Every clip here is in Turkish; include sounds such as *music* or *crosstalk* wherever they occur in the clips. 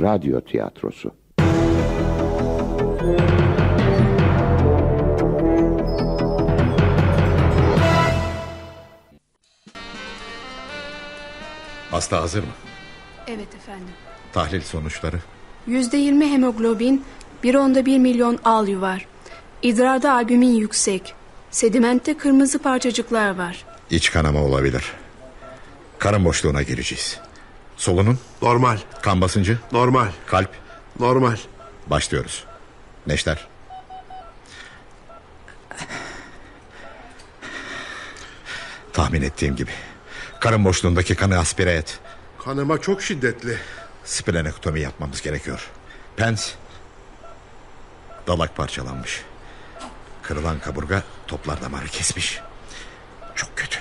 Radyo Tiyatrosu Hasta hazır mı? Evet efendim. Tahlil sonuçları? Yüzde yirmi hemoglobin, bir onda bir milyon al yuvar. İdrarda albümin yüksek. Sedimentte kırmızı parçacıklar var. İç kanama olabilir. Karın boşluğuna gireceğiz. Solunum? Normal. Kan basıncı? Normal. Kalp? Normal. Başlıyoruz. Neşter. Tahmin ettiğim gibi. Karın boşluğundaki kanı aspire et. Kanıma çok şiddetli. Splenektomi yapmamız gerekiyor. Pens. Dalak parçalanmış. Kırılan kaburga toplar damarı kesmiş. Çok kötü.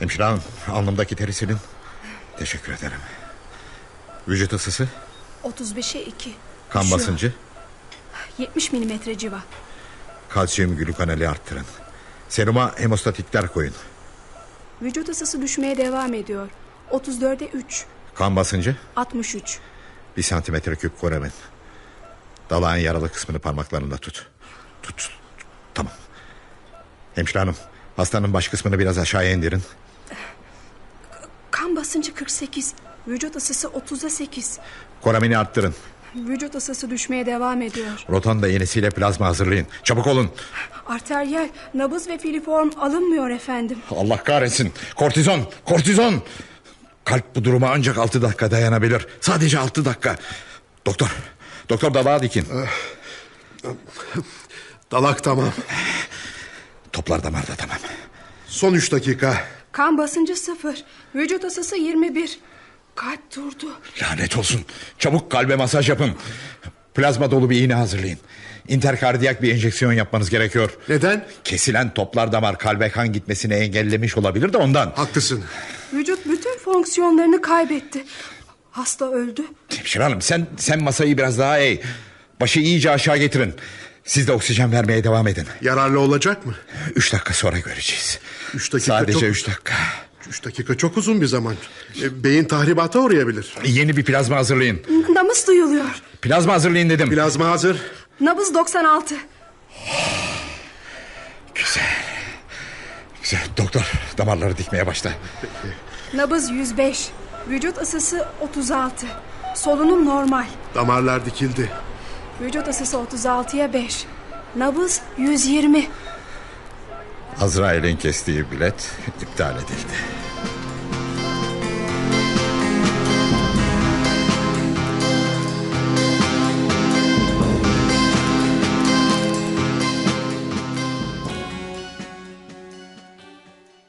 Hemşire hanım alnımdaki terisinin Teşekkür ederim. Vücut ısısı? 35'e 2. Kan basıncı? 70 milimetre civa. Kalsiyum glukanali arttırın. Seruma hemostatikler koyun. Vücut ısısı düşmeye devam ediyor. 34'e 3. Kan basıncı? 63. Bir santimetre küp koremen. Dalağın yaralı kısmını parmaklarında tut. Tut. tut. Tamam. Hemşire hanım, hastanın baş kısmını biraz aşağıya indirin. Kan basıncı 48. Vücut ısısı 38. 8. Koramini arttırın. Vücut ısısı düşmeye devam ediyor. Rotan da yenisiyle plazma hazırlayın. Çabuk olun. Arteriyel, nabız ve filiform alınmıyor efendim. Allah kahretsin. Kortizon, kortizon. Kalp bu duruma ancak altı dakika dayanabilir. Sadece altı dakika. Doktor, doktor dalağa dikin. Dalak tamam. Toplar damarda tamam. Son üç dakika. Kan basıncı sıfır. Vücut ısısı 21. Kalp durdu. Lanet olsun. Çabuk kalbe masaj yapın. Plazma dolu bir iğne hazırlayın. İnterkardiyak bir enjeksiyon yapmanız gerekiyor. Neden? Kesilen toplar damar kalbe kan gitmesini engellemiş olabilir de ondan. Haklısın. Vücut bütün fonksiyonlarını kaybetti. Hasta öldü. Hemşire hanım sen, sen masayı biraz daha eğ. Başı iyice aşağı getirin. Siz de oksijen vermeye devam edin. Yararlı olacak mı? Üç dakika sonra göreceğiz. Üç dakika Sadece çok... üç dakika. Üç dakika çok uzun bir zaman. E, beyin tahribata uğrayabilir. Yeni bir plazma hazırlayın. Nabız duyuluyor. Plazma hazırlayın dedim. Plazma hazır. Nabız 96. Güzel. Güzel. Doktor damarları dikmeye başla. Nabız 105. Vücut ısısı 36. Solunum normal. Damarlar dikildi. Vücut ısısı 36'ya 5. Nabız 120. Azrail'in kestiği bilet iptal edildi.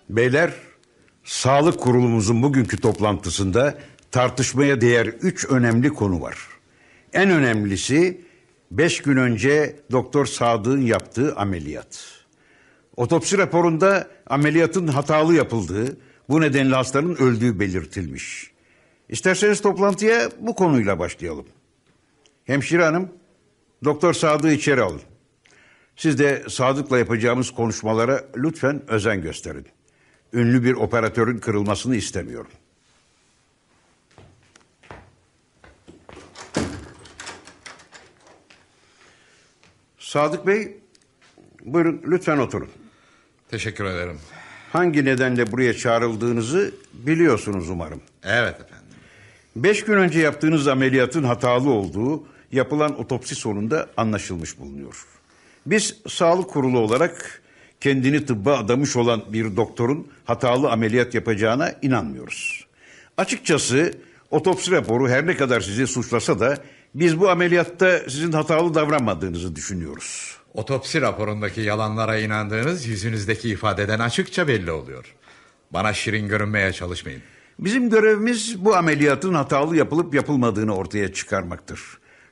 Beyler, Sağlık Kurulumuzun bugünkü toplantısında tartışmaya değer üç önemli konu var. En önemlisi Beş gün önce Doktor Sadık'ın yaptığı ameliyat. Otopsi raporunda ameliyatın hatalı yapıldığı, bu nedenle hastanın öldüğü belirtilmiş. İsterseniz toplantıya bu konuyla başlayalım. Hemşire hanım, Doktor Sadık'ı içeri alın. Siz de Sadık'la yapacağımız konuşmalara lütfen özen gösterin. Ünlü bir operatörün kırılmasını istemiyorum.'' Sadık Bey, buyurun lütfen oturun. Teşekkür ederim. Hangi nedenle buraya çağrıldığınızı biliyorsunuz umarım. Evet efendim. Beş gün önce yaptığınız ameliyatın hatalı olduğu yapılan otopsi sonunda anlaşılmış bulunuyor. Biz sağlık kurulu olarak kendini tıbba adamış olan bir doktorun hatalı ameliyat yapacağına inanmıyoruz. Açıkçası otopsi raporu her ne kadar sizi suçlasa da biz bu ameliyatta sizin hatalı davranmadığınızı düşünüyoruz. Otopsi raporundaki yalanlara inandığınız yüzünüzdeki ifadeden açıkça belli oluyor. Bana şirin görünmeye çalışmayın. Bizim görevimiz bu ameliyatın hatalı yapılıp yapılmadığını ortaya çıkarmaktır.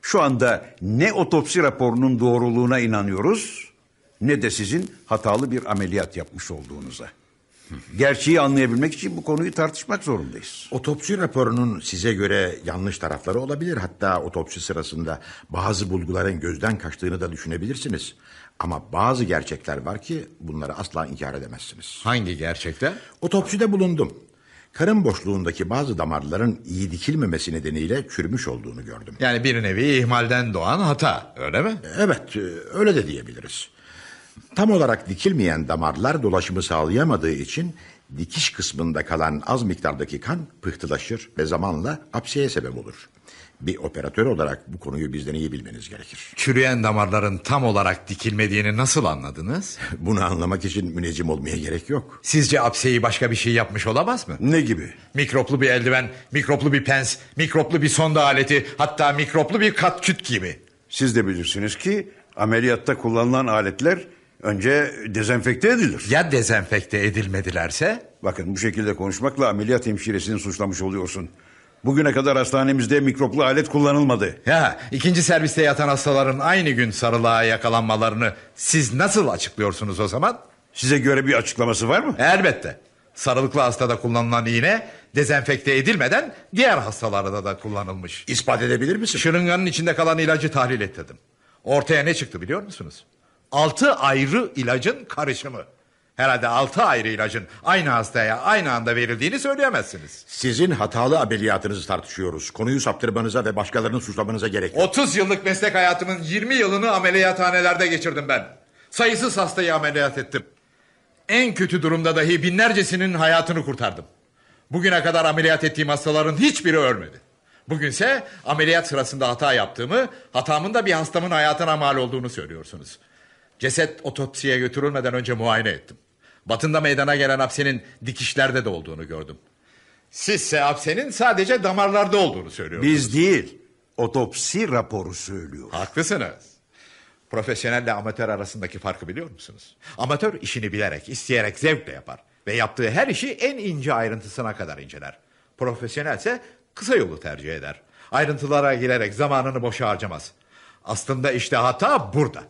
Şu anda ne otopsi raporunun doğruluğuna inanıyoruz ne de sizin hatalı bir ameliyat yapmış olduğunuza. Gerçeği anlayabilmek için bu konuyu tartışmak zorundayız. Otopsi raporunun size göre yanlış tarafları olabilir. Hatta otopsi sırasında bazı bulguların gözden kaçtığını da düşünebilirsiniz. Ama bazı gerçekler var ki bunları asla inkar edemezsiniz. Hangi gerçekler? Otopside bulundum. Karın boşluğundaki bazı damarların iyi dikilmemesi nedeniyle çürümüş olduğunu gördüm. Yani bir nevi ihmalden doğan hata öyle mi? Evet e, öyle de diyebiliriz. Tam olarak dikilmeyen damarlar dolaşımı sağlayamadığı için dikiş kısmında kalan az miktardaki kan pıhtılaşır ve zamanla apseye sebep olur. Bir operatör olarak bu konuyu bizden iyi bilmeniz gerekir. Çürüyen damarların tam olarak dikilmediğini nasıl anladınız? *laughs* Bunu anlamak için müneccim olmaya gerek yok. Sizce apseyi başka bir şey yapmış olamaz mı? Ne gibi? Mikroplu bir eldiven, mikroplu bir pens, mikroplu bir sonda aleti, hatta mikroplu bir katküt gibi. Siz de bilirsiniz ki ameliyatta kullanılan aletler Önce dezenfekte edilir. Ya dezenfekte edilmedilerse? Bakın bu şekilde konuşmakla ameliyat hemşiresini suçlamış oluyorsun. Bugüne kadar hastanemizde mikroplu alet kullanılmadı. Ya ikinci serviste yatan hastaların aynı gün sarılığa yakalanmalarını siz nasıl açıklıyorsunuz o zaman? Size göre bir açıklaması var mı? Elbette. Sarılıklı hastada kullanılan iğne dezenfekte edilmeden diğer hastalarda da kullanılmış. İspat edebilir misin? Şırınganın içinde kalan ilacı tahlil ettirdim. Ortaya ne çıktı biliyor musunuz? altı ayrı ilacın karışımı. Herhalde altı ayrı ilacın aynı hastaya aynı anda verildiğini söyleyemezsiniz. Sizin hatalı ameliyatınızı tartışıyoruz. Konuyu saptırmanıza ve başkalarının suçlamanıza gerek yok. 30 yıllık meslek hayatımın 20 yılını ameliyathanelerde geçirdim ben. Sayısız hastayı ameliyat ettim. En kötü durumda dahi binlercesinin hayatını kurtardım. Bugüne kadar ameliyat ettiğim hastaların hiçbiri ölmedi. Bugünse ameliyat sırasında hata yaptığımı, hatamın da bir hastamın hayatına mal olduğunu söylüyorsunuz. Ceset otopsiye götürülmeden önce muayene ettim. Batında meydana gelen apsenin dikişlerde de olduğunu gördüm. Sizse apsenin sadece damarlarda olduğunu söylüyorsunuz. Biz değil, otopsi raporu söylüyor. Haklısınız. Profesyonelle amatör arasındaki farkı biliyor musunuz? Amatör işini bilerek, isteyerek, zevkle yapar. Ve yaptığı her işi en ince ayrıntısına kadar inceler. Profesyonelse kısa yolu tercih eder. Ayrıntılara girerek zamanını boşa harcamaz. Aslında işte hata burada.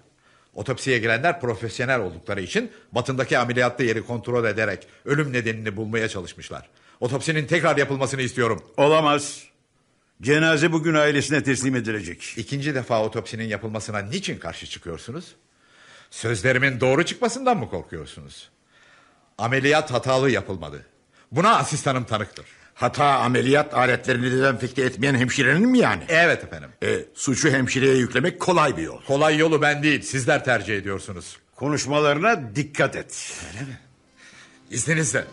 Otopsiye girenler profesyonel oldukları için batındaki ameliyatta yeri kontrol ederek ölüm nedenini bulmaya çalışmışlar. Otopsinin tekrar yapılmasını istiyorum. Olamaz. Cenaze bugün ailesine teslim edilecek. İkinci defa otopsinin yapılmasına niçin karşı çıkıyorsunuz? Sözlerimin doğru çıkmasından mı korkuyorsunuz? Ameliyat hatalı yapılmadı. Buna asistanım tanıktır hata ameliyat aletlerini dezenfekte etmeyen hemşirenin mi yani? Evet efendim. E, suçu hemşireye yüklemek kolay bir yol. Kolay yolu ben değil sizler tercih ediyorsunuz. Konuşmalarına dikkat et. Öyle mi? İzninizle.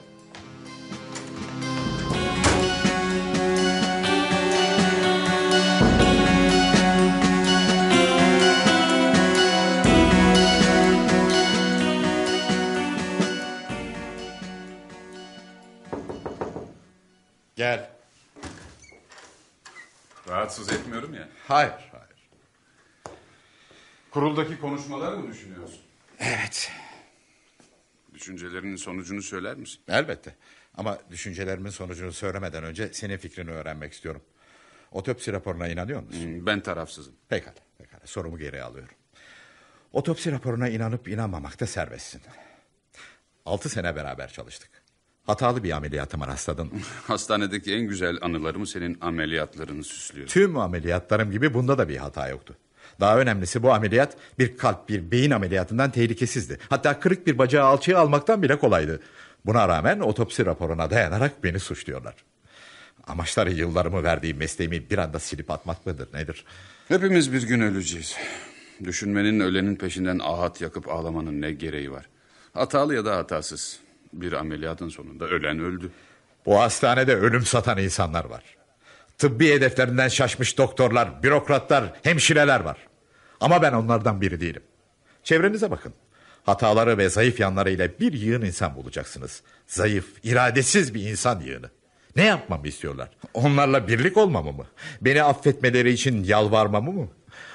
Gel. Rahatsız etmiyorum ya. Hayır, hayır. Kuruldaki konuşmaları mı düşünüyorsun? Evet. Düşüncelerinin sonucunu söyler misin? Elbette. Ama düşüncelerimin sonucunu söylemeden önce senin fikrini öğrenmek istiyorum. Otopsi raporuna inanıyor musun? Hmm, ben tarafsızım. Pekala, pekala. Sorumu geri alıyorum. Otopsi raporuna inanıp inanmamakta serbestsin. Altı sene beraber çalıştık. Hatalı bir ameliyatıma rastladın. *laughs* Hastanedeki en güzel anılarımı senin ameliyatlarını süslüyor. Tüm ameliyatlarım gibi bunda da bir hata yoktu. Daha önemlisi bu ameliyat bir kalp bir beyin ameliyatından tehlikesizdi. Hatta kırık bir bacağı alçıya almaktan bile kolaydı. Buna rağmen otopsi raporuna dayanarak beni suçluyorlar. Amaçları yıllarımı verdiğim mesleğimi bir anda silip atmak mıdır nedir? Hepimiz bir gün öleceğiz. Düşünmenin ölenin peşinden ahat yakıp ağlamanın ne gereği var? Hatalı ya da hatasız. Bir ameliyatın sonunda ölen öldü. Bu hastanede ölüm satan insanlar var. Tıbbi hedeflerinden şaşmış doktorlar, bürokratlar, hemşireler var. Ama ben onlardan biri değilim. Çevrenize bakın. Hataları ve zayıf yanlarıyla bir yığın insan bulacaksınız. Zayıf, iradesiz bir insan yığını. Ne yapmamı istiyorlar? Onlarla birlik olmamı mı? Beni affetmeleri için yalvarmamı mı?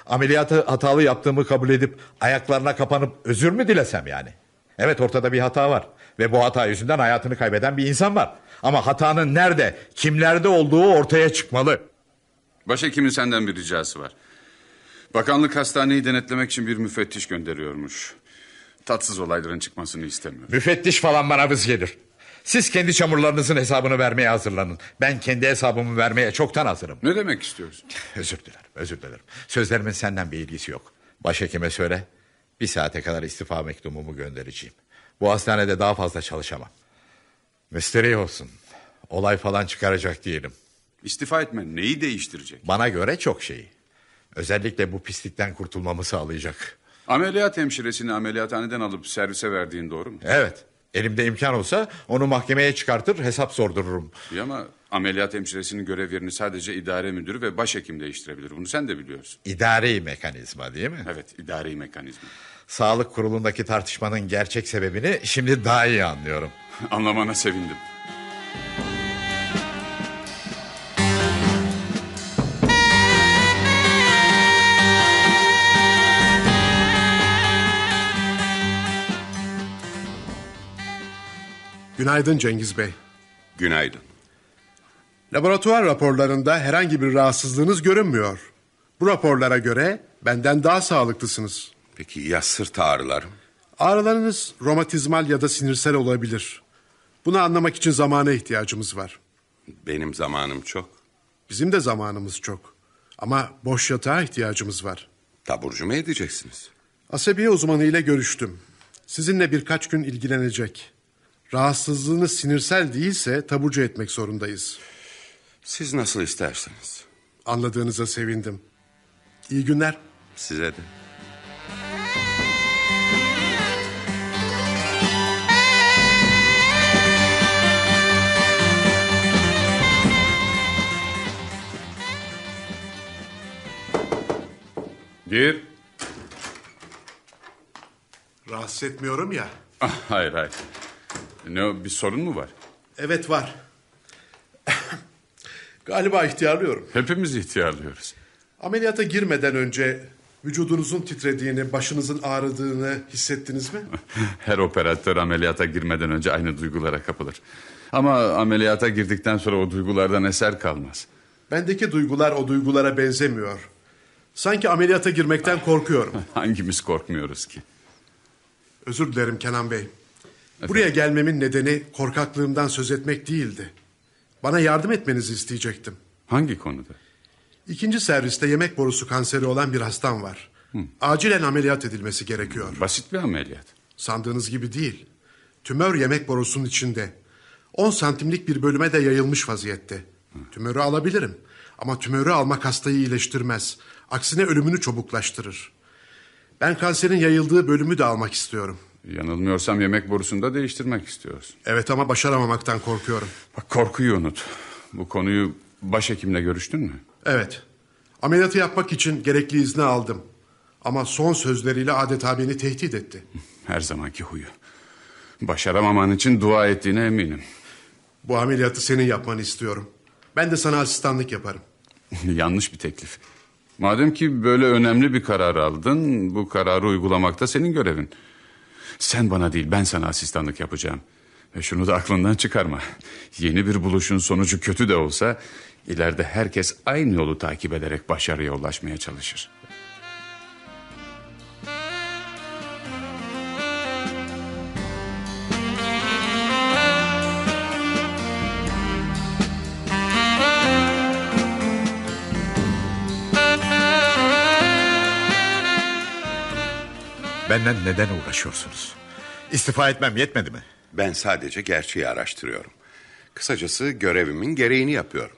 Ameliyatı hatalı yaptığımı kabul edip ayaklarına kapanıp özür mü dilesem yani? Evet ortada bir hata var. Ve bu hata yüzünden hayatını kaybeden bir insan var. Ama hatanın nerede, kimlerde olduğu ortaya çıkmalı. Başhekimin senden bir ricası var. Bakanlık hastaneyi denetlemek için bir müfettiş gönderiyormuş. Tatsız olayların çıkmasını istemiyorum. Müfettiş falan bana vız gelir. Siz kendi çamurlarınızın hesabını vermeye hazırlanın. Ben kendi hesabımı vermeye çoktan hazırım. Ne demek istiyorsun? özür dilerim, özür dilerim. Sözlerimin senden bir ilgisi yok. Başhekime söyle, bir saate kadar istifa mektubumu göndereceğim. Bu hastanede daha fazla çalışamam. Müsterih olsun. Olay falan çıkaracak diyelim. İstifa etme. neyi değiştirecek? Bana göre çok şeyi. Özellikle bu pislikten kurtulmamı sağlayacak. Ameliyat hemşiresini ameliyathaneden alıp servise verdiğin doğru mu? Evet. Elimde imkan olsa onu mahkemeye çıkartır hesap sordururum. İyi ama Ameliyat hemşiresinin görev yerini sadece idare müdürü ve başhekim değiştirebilir. Bunu sen de biliyorsun. İdari mekanizma değil mi? Evet, idari mekanizma. Sağlık kurulundaki tartışmanın gerçek sebebini şimdi daha iyi anlıyorum. *laughs* Anlamana sevindim. Günaydın Cengiz Bey. Günaydın. Laboratuvar raporlarında herhangi bir rahatsızlığınız görünmüyor. Bu raporlara göre benden daha sağlıklısınız. Peki ya sırt ağrılarım? Ağrılarınız romatizmal ya da sinirsel olabilir. Bunu anlamak için zamana ihtiyacımız var. Benim zamanım çok. Bizim de zamanımız çok. Ama boş yatağa ihtiyacımız var. Taburcu mu edeceksiniz? Asabiye uzmanı ile görüştüm. Sizinle birkaç gün ilgilenecek. Rahatsızlığınız sinirsel değilse taburcu etmek zorundayız. Siz nasıl isterseniz. Anladığınıza sevindim. İyi günler. Size de. Gir. Rahatsız etmiyorum ya. Ah, hayır hayır. Ne bir sorun mu var? Evet var. Galiba ihtiyarlıyorum. Hepimiz ihtiyarlıyoruz. Ameliyata girmeden önce vücudunuzun titrediğini, başınızın ağrıdığını hissettiniz mi? *laughs* Her operatör ameliyata girmeden önce aynı duygulara kapılır. Ama ameliyata girdikten sonra o duygulardan eser kalmaz. Bendeki duygular o duygulara benzemiyor. Sanki ameliyata girmekten korkuyorum. *laughs* Hangimiz korkmuyoruz ki? Özür dilerim Kenan Bey. Efendim? Buraya gelmemin nedeni korkaklığımdan söz etmek değildi. Bana yardım etmenizi isteyecektim. Hangi konuda? İkinci serviste yemek borusu kanseri olan bir hastam var. Hı. Acilen ameliyat edilmesi gerekiyor. Basit bir ameliyat. Sandığınız gibi değil. Tümör yemek borusunun içinde. 10 santimlik bir bölüme de yayılmış vaziyette. Hı. Tümörü alabilirim. Ama tümörü almak hastayı iyileştirmez. Aksine ölümünü çabuklaştırır. Ben kanserin yayıldığı bölümü de almak istiyorum. Yanılmıyorsam yemek borusunu da değiştirmek istiyorsun. Evet ama başaramamaktan korkuyorum. Bak korkuyu unut. Bu konuyu başhekimle görüştün mü? Evet. Ameliyatı yapmak için gerekli izni aldım. Ama son sözleriyle adeta beni tehdit etti. Her zamanki huyu. Başaramaman için dua ettiğine eminim. Bu ameliyatı senin yapmanı istiyorum. Ben de sana asistanlık yaparım. *laughs* Yanlış bir teklif. Madem ki böyle önemli bir karar aldın, bu kararı uygulamak da senin görevin. Sen bana değil ben sana asistanlık yapacağım. Ve şunu da aklından çıkarma. Yeni bir buluşun sonucu kötü de olsa ileride herkes aynı yolu takip ederek başarıya ulaşmaya çalışır. Benden neden uğraşıyorsunuz? İstifa etmem yetmedi mi? Ben sadece gerçeği araştırıyorum. Kısacası görevimin gereğini yapıyorum.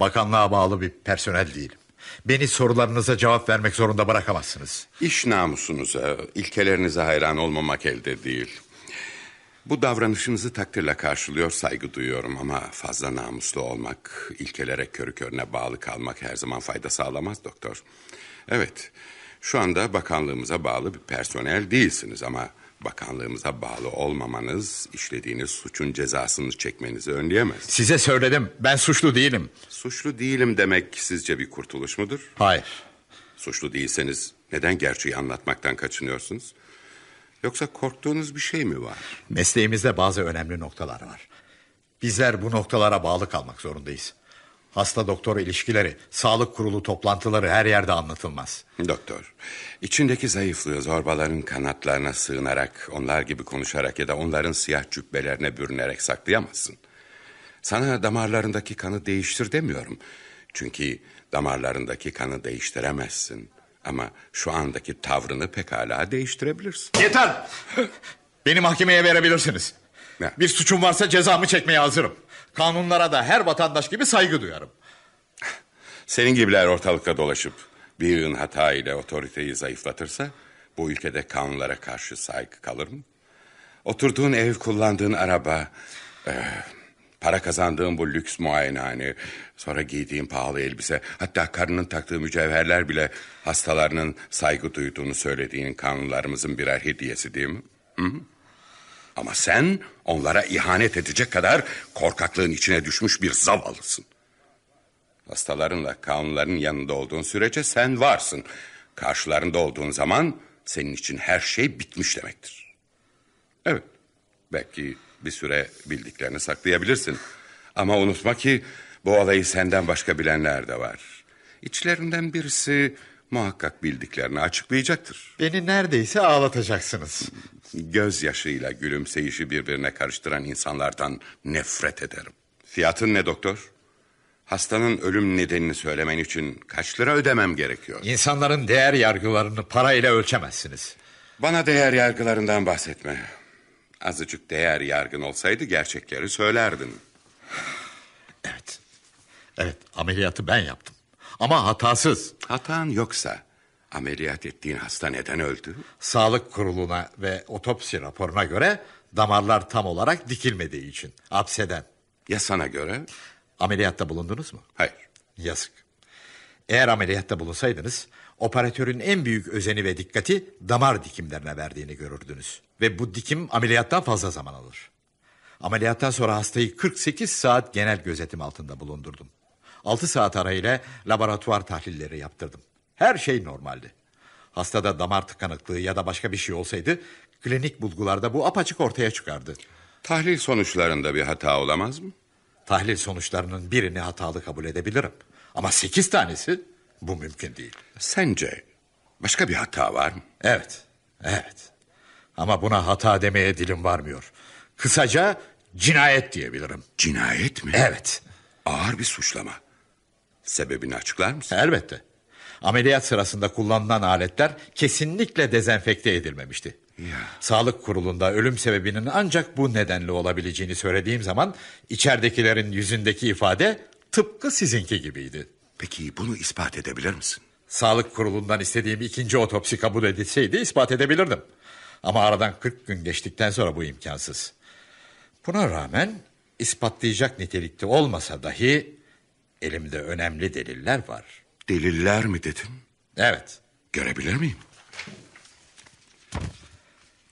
Bakanlığa bağlı bir personel değilim. Beni sorularınıza cevap vermek zorunda bırakamazsınız. İş namusunuza, ilkelerinize hayran olmamak elde değil. Bu davranışınızı takdirle karşılıyor, saygı duyuyorum ama fazla namuslu olmak, ilkelere körü körüne bağlı kalmak her zaman fayda sağlamaz doktor. Evet, şu anda bakanlığımıza bağlı bir personel değilsiniz ama bakanlığımıza bağlı olmamanız işlediğiniz suçun cezasını çekmenizi önleyemez. Size söyledim ben suçlu değilim. Suçlu değilim demek sizce bir kurtuluş mudur? Hayır. Suçlu değilseniz neden gerçeği anlatmaktan kaçınıyorsunuz? Yoksa korktuğunuz bir şey mi var? Mesleğimizde bazı önemli noktalar var. Bizler bu noktalara bağlı kalmak zorundayız. Hasta doktor ilişkileri, sağlık kurulu toplantıları her yerde anlatılmaz. Doktor, içindeki zayıflığı zorbaların kanatlarına sığınarak, onlar gibi konuşarak ya da onların siyah cübbelerine bürünerek saklayamazsın. Sana damarlarındaki kanı değiştir demiyorum. Çünkü damarlarındaki kanı değiştiremezsin. Ama şu andaki tavrını pekala değiştirebilirsin. Yeter! Beni mahkemeye verebilirsiniz. Ne? Bir suçum varsa cezamı çekmeye hazırım. Kanunlara da her vatandaş gibi saygı duyarım. Senin gibiler ortalıkta dolaşıp bir birinin hata ile otoriteyi zayıflatırsa... ...bu ülkede kanunlara karşı saygı kalır mı? Oturduğun ev, kullandığın araba... E, ...para kazandığın bu lüks muayenehane... ...sonra giydiğin pahalı elbise... ...hatta karının taktığı mücevherler bile... ...hastalarının saygı duyduğunu söylediğin kanunlarımızın birer hediyesi değil mi? Hı -hı. Ama sen onlara ihanet edecek kadar korkaklığın içine düşmüş bir zavallısın. Hastalarınla kanunların yanında olduğun sürece sen varsın. Karşılarında olduğun zaman senin için her şey bitmiş demektir. Evet, belki bir süre bildiklerini saklayabilirsin. Ama unutma ki bu olayı senden başka bilenler de var. İçlerinden birisi muhakkak bildiklerini açıklayacaktır. Beni neredeyse ağlatacaksınız. Gözyaşıyla gülümseyişi birbirine karıştıran insanlardan nefret ederim. Fiyatın ne doktor? Hastanın ölüm nedenini söylemen için kaç lira ödemem gerekiyor? İnsanların değer yargılarını parayla ölçemezsiniz. Bana değer yargılarından bahsetme. Azıcık değer yargın olsaydı gerçekleri söylerdin. Evet. Evet ameliyatı ben yaptım ama hatasız. Hatan yoksa ameliyat ettiğin hasta neden öldü? Sağlık kuruluna ve otopsi raporuna göre damarlar tam olarak dikilmediği için abseden. Ya sana göre? Ameliyatta bulundunuz mu? Hayır. Yazık. Eğer ameliyatta bulunsaydınız operatörün en büyük özeni ve dikkati damar dikimlerine verdiğini görürdünüz. Ve bu dikim ameliyattan fazla zaman alır. Ameliyattan sonra hastayı 48 saat genel gözetim altında bulundurdum. 6 saat arayla laboratuvar tahlilleri yaptırdım. Her şey normaldi. Hastada damar tıkanıklığı ya da başka bir şey olsaydı klinik bulgularda bu apaçık ortaya çıkardı. Tahlil sonuçlarında bir hata olamaz mı? Tahlil sonuçlarının birini hatalı kabul edebilirim. Ama sekiz tanesi bu mümkün değil. Sence başka bir hata var mı? Evet, evet. Ama buna hata demeye dilim varmıyor. Kısaca cinayet diyebilirim. Cinayet mi? Evet. Ağır bir suçlama. Sebebini açıklar mısın? Elbette. Ameliyat sırasında kullanılan aletler kesinlikle dezenfekte edilmemişti. Ya. Sağlık kurulunda ölüm sebebinin ancak bu nedenle olabileceğini söylediğim zaman içeridekilerin yüzündeki ifade tıpkı sizinki gibiydi. Peki bunu ispat edebilir misin? Sağlık kurulundan istediğim ikinci otopsi kabul edilseydi ispat edebilirdim. Ama aradan 40 gün geçtikten sonra bu imkansız. Buna rağmen ispatlayacak nitelikte olmasa dahi Elimde önemli deliller var. Deliller mi dedin? Evet. Görebilir miyim?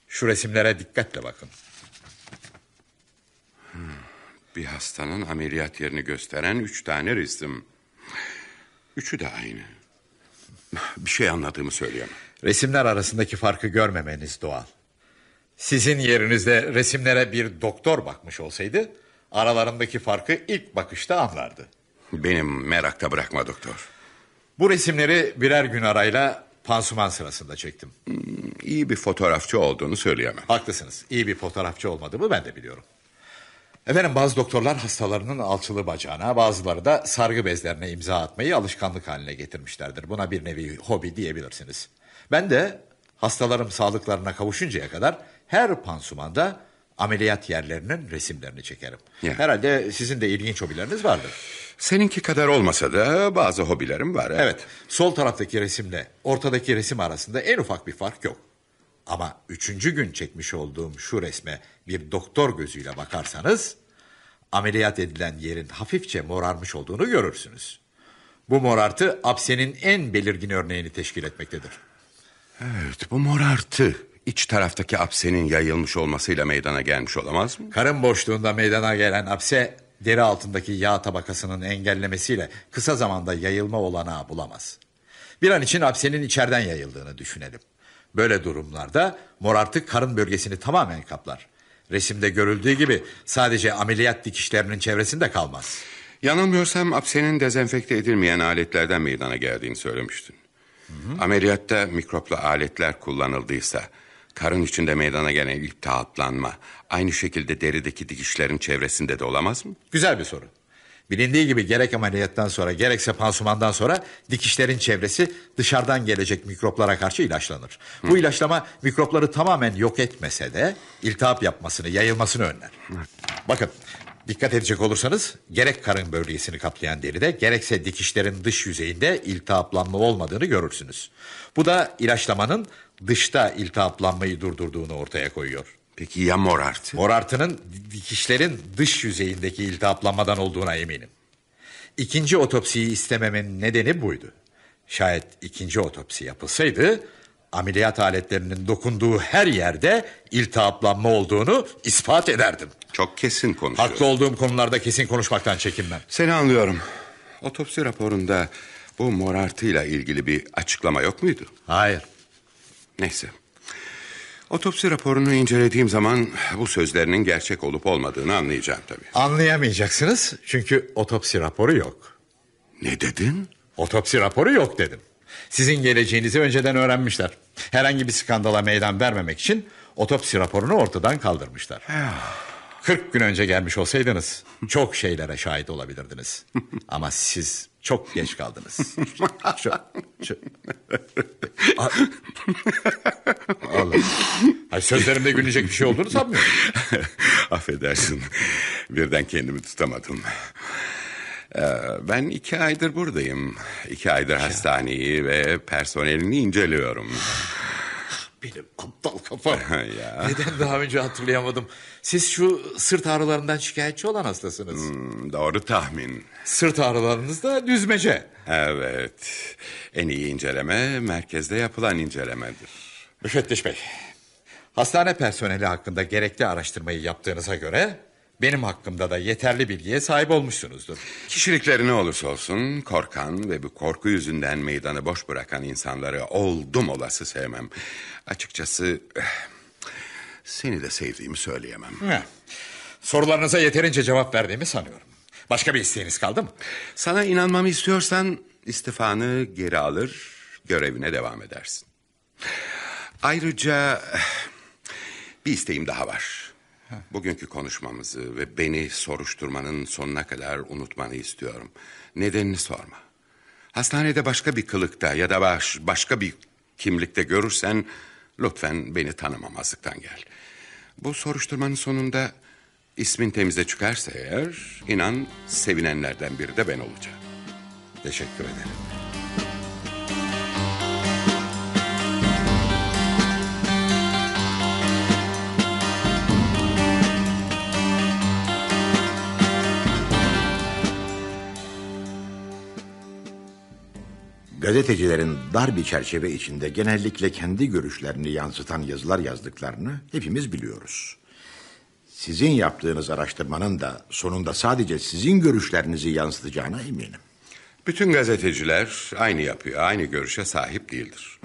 Şu resimlere dikkatle bakın. Hmm, bir hastanın ameliyat yerini gösteren üç tane resim. Üçü de aynı. Bir şey anladığımı söyleyemem. Resimler arasındaki farkı görmemeniz doğal. Sizin yerinizde resimlere bir doktor bakmış olsaydı... ...aralarındaki farkı ilk bakışta anlardı. Benim merakta bırakma doktor. Bu resimleri birer gün arayla pansuman sırasında çektim. Hmm, iyi bir fotoğrafçı olduğunu söyleyemem. Haklısınız. İyi bir fotoğrafçı olmadığımı ben de biliyorum. Efendim bazı doktorlar hastalarının alçılı bacağına bazıları da sargı bezlerine imza atmayı alışkanlık haline getirmişlerdir. Buna bir nevi hobi diyebilirsiniz. Ben de hastalarım sağlıklarına kavuşuncaya kadar her pansumanda ameliyat yerlerinin resimlerini çekerim. Ya. Herhalde sizin de ilginç hobileriniz vardır. Seninki kadar olmasa da bazı hobilerim var. Evet. Sol taraftaki resimle ortadaki resim arasında en ufak bir fark yok. Ama üçüncü gün çekmiş olduğum şu resme bir doktor gözüyle bakarsanız... ...ameliyat edilen yerin hafifçe morarmış olduğunu görürsünüz. Bu morartı apsenin en belirgin örneğini teşkil etmektedir. Evet bu morartı iç taraftaki apsenin yayılmış olmasıyla meydana gelmiş olamaz mı? Karın boşluğunda meydana gelen apse deri altındaki yağ tabakasının engellemesiyle kısa zamanda yayılma olanağı bulamaz. Bir an için apsenin içeriden yayıldığını düşünelim. Böyle durumlarda mor artık karın bölgesini tamamen kaplar. Resimde görüldüğü gibi sadece ameliyat dikişlerinin çevresinde kalmaz. Yanılmıyorsam apsenin dezenfekte edilmeyen aletlerden meydana geldiğini söylemiştin. Hı hı. Ameliyatta mikropla aletler kullanıldıysa Karın içinde meydana gelen ilk taatlanma aynı şekilde derideki dikişlerin çevresinde de olamaz mı? Güzel bir soru. Bilindiği gibi gerek ameliyattan sonra gerekse pansumandan sonra dikişlerin çevresi dışarıdan gelecek mikroplara karşı ilaçlanır. Hı. Bu ilaçlama mikropları tamamen yok etmese de iltihap yapmasını, yayılmasını önler. Hı. Bakın Dikkat edecek olursanız gerek karın bölgesini kaplayan deride gerekse dikişlerin dış yüzeyinde iltihaplanma olmadığını görürsünüz. Bu da ilaçlamanın dışta iltihaplanmayı durdurduğunu ortaya koyuyor. Peki ya Morart'ı? Morart'ının dikişlerin dış yüzeyindeki iltihaplanmadan olduğuna eminim. İkinci otopsiyi istememin nedeni buydu. Şayet ikinci otopsi yapılsaydı ameliyat aletlerinin dokunduğu her yerde iltihaplanma olduğunu ispat ederdim. Çok kesin konuşuyorsun. Haklı olduğum konularda kesin konuşmaktan çekinmem. Seni anlıyorum. Otopsi raporunda bu morartıyla ilgili bir açıklama yok muydu? Hayır. Neyse. Otopsi raporunu incelediğim zaman bu sözlerinin gerçek olup olmadığını anlayacağım tabii. Anlayamayacaksınız çünkü otopsi raporu yok. Ne dedin? Otopsi raporu yok dedim. Sizin geleceğinizi önceden öğrenmişler. Herhangi bir skandala meydan vermemek için otopsi raporunu ortadan kaldırmışlar. Ah. 40 gün önce gelmiş olsaydınız çok şeylere şahit olabilirdiniz. *laughs* Ama siz çok geç kaldınız. Şu, şu. Allah. Ay sözlerimde gülecek bir şey olduğunu sanmıyorum. *laughs* Affedersin. Birden kendimi tutamadım. Ee, ben iki aydır buradayım. İki aydır şey- hastaneyi ve personelini inceliyorum. Benim aptal kafam. ya. *laughs* Neden daha önce hatırlayamadım? Siz şu sırt ağrılarından şikayetçi olan hastasınız. Hmm, doğru tahmin. Sırt ağrılarınız da düzmece. Evet. En iyi inceleme merkezde yapılan incelemedir. Müfettiş Bey, hastane personeli hakkında gerekli araştırmayı yaptığınıza göre benim hakkımda da yeterli bilgiye sahip olmuşsunuzdur. Kişilikleri ne olursa olsun korkan ve bu korku yüzünden meydanı boş bırakan insanları oldum olası sevmem. Açıkçası eh, seni de sevdiğimi söyleyemem. Heh. Sorularınıza yeterince cevap verdiğimi sanıyorum. Başka bir isteğiniz kaldı mı? Sana inanmamı istiyorsan istifanı geri alır, görevine devam edersin. Ayrıca eh, bir isteğim daha var. Bugünkü konuşmamızı ve beni soruşturmanın sonuna kadar unutmanı istiyorum. Nedenini sorma. Hastanede başka bir kılıkta ya da baş, başka bir kimlikte görürsen... ...lütfen beni tanımamazlıktan gel. Bu soruşturmanın sonunda ismin temize çıkarsa eğer... ...inan sevinenlerden biri de ben olacağım. Teşekkür ederim. Gazetecilerin dar bir çerçeve içinde genellikle kendi görüşlerini yansıtan yazılar yazdıklarını hepimiz biliyoruz. Sizin yaptığınız araştırmanın da sonunda sadece sizin görüşlerinizi yansıtacağına eminim. Bütün gazeteciler aynı yapıyor, aynı görüşe sahip değildir.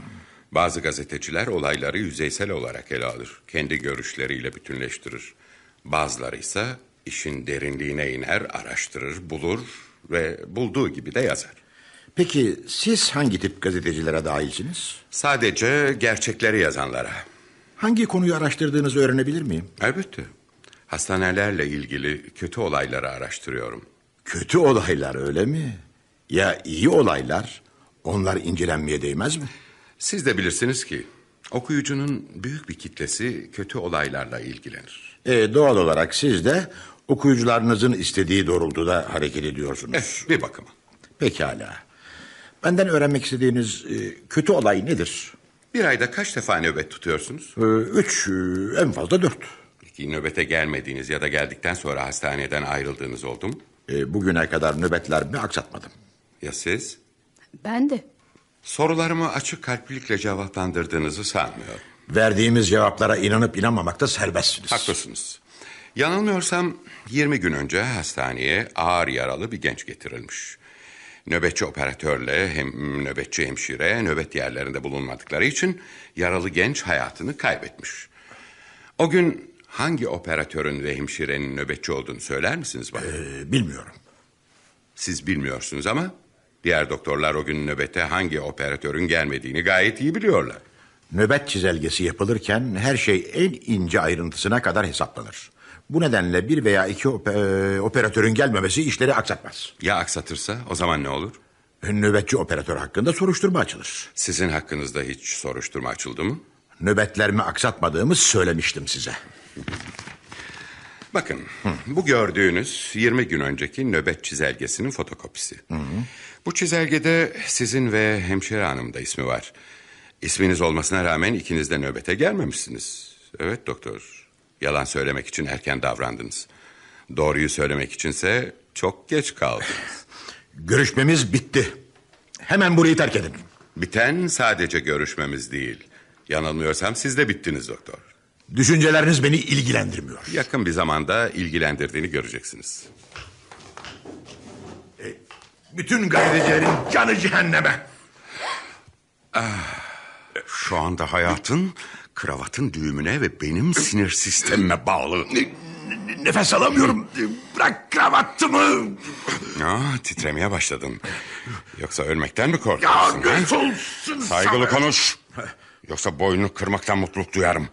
Bazı gazeteciler olayları yüzeysel olarak ele alır, kendi görüşleriyle bütünleştirir. Bazıları ise işin derinliğine iner, araştırır, bulur ve bulduğu gibi de yazar. Peki siz hangi tip gazetecilere dahilsiniz? Sadece gerçekleri yazanlara. Hangi konuyu araştırdığınızı öğrenebilir miyim? Elbette. Hastanelerle ilgili kötü olayları araştırıyorum. Kötü olaylar öyle mi? Ya iyi olaylar? Onlar incelenmeye değmez mi? Siz de bilirsiniz ki okuyucunun büyük bir kitlesi kötü olaylarla ilgilenir. E, doğal olarak siz de okuyucularınızın istediği doğrultuda hareket ediyorsunuz. Eh, bir bakıma. Pekala. Benden öğrenmek istediğiniz e, kötü olay nedir? Bir ayda kaç defa nöbet tutuyorsunuz? E, üç, e, en fazla dört. Peki nöbete gelmediğiniz ya da geldikten sonra hastaneden ayrıldığınız oldu mu? E, bugüne kadar nöbetlerimi aksatmadım. Ya siz? Ben de. Sorularımı açık kalplilikle cevaplandırdığınızı sanmıyorum. Verdiğimiz cevaplara inanıp inanmamakta serbestsiniz. Haklısınız. Yanılmıyorsam 20 gün önce hastaneye ağır yaralı bir genç getirilmiş. Nöbetçi operatörle hem nöbetçi hemşire nöbet yerlerinde bulunmadıkları için yaralı genç hayatını kaybetmiş. O gün hangi operatörün ve hemşirenin nöbetçi olduğunu söyler misiniz bana? Ee, bilmiyorum. Siz bilmiyorsunuz ama diğer doktorlar o gün nöbete hangi operatörün gelmediğini gayet iyi biliyorlar. Nöbet çizelgesi yapılırken her şey en ince ayrıntısına kadar hesaplanır. Bu nedenle bir veya iki oper e, operatörün gelmemesi işleri aksatmaz. Ya aksatırsa o zaman ne olur? Nöbetçi operatör hakkında soruşturma açılır. Sizin hakkınızda hiç soruşturma açıldı mı? Nöbetlerimi aksatmadığımı söylemiştim size. Bakın Hı. bu gördüğünüz 20 gün önceki nöbet çizelgesinin fotokopisi. Hı. Bu çizelgede sizin ve hemşire hanım da ismi var. İsminiz olmasına rağmen ikiniz de nöbete gelmemişsiniz. Evet doktor Yalan söylemek için erken davrandınız. Doğruyu söylemek içinse çok geç kaldınız. *laughs* Görüşmemiz bitti. Hemen burayı terk edin. Biten sadece görüşmemiz değil. Yanılmıyorsam siz de bittiniz doktor. Düşünceleriniz beni ilgilendirmiyor. Yakın bir zamanda ilgilendirdiğini göreceksiniz. E, bütün gayricilerin canı cehenneme. Ah, şu anda hayatın kravatın düğümüne ve benim sinir sistemime bağlı. Nefes alamıyorum. Bırak kravatımı. Aa, titremeye başladın. Yoksa ölmekten mi korkuyorsun? Ya göz olsun Saygılı konuş. Yoksa boynunu kırmaktan mutluluk duyarım.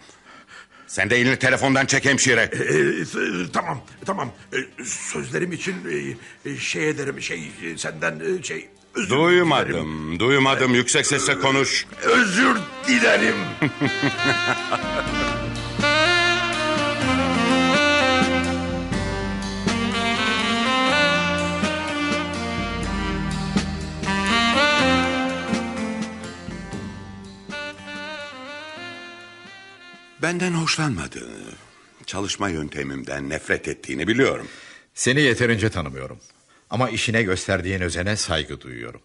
Sen de elini telefondan çek hemşire. Ee, tamam, tamam. E, sözlerim için e, şey ederim, şey senden şey duymadım, dilerim. duymadım. Yüksek sesle konuş. Özür dilerim. Benden hoşlanmadığını, çalışma yöntemimden nefret ettiğini biliyorum. Seni yeterince tanımıyorum. Ama işine gösterdiğin özene saygı duyuyorum.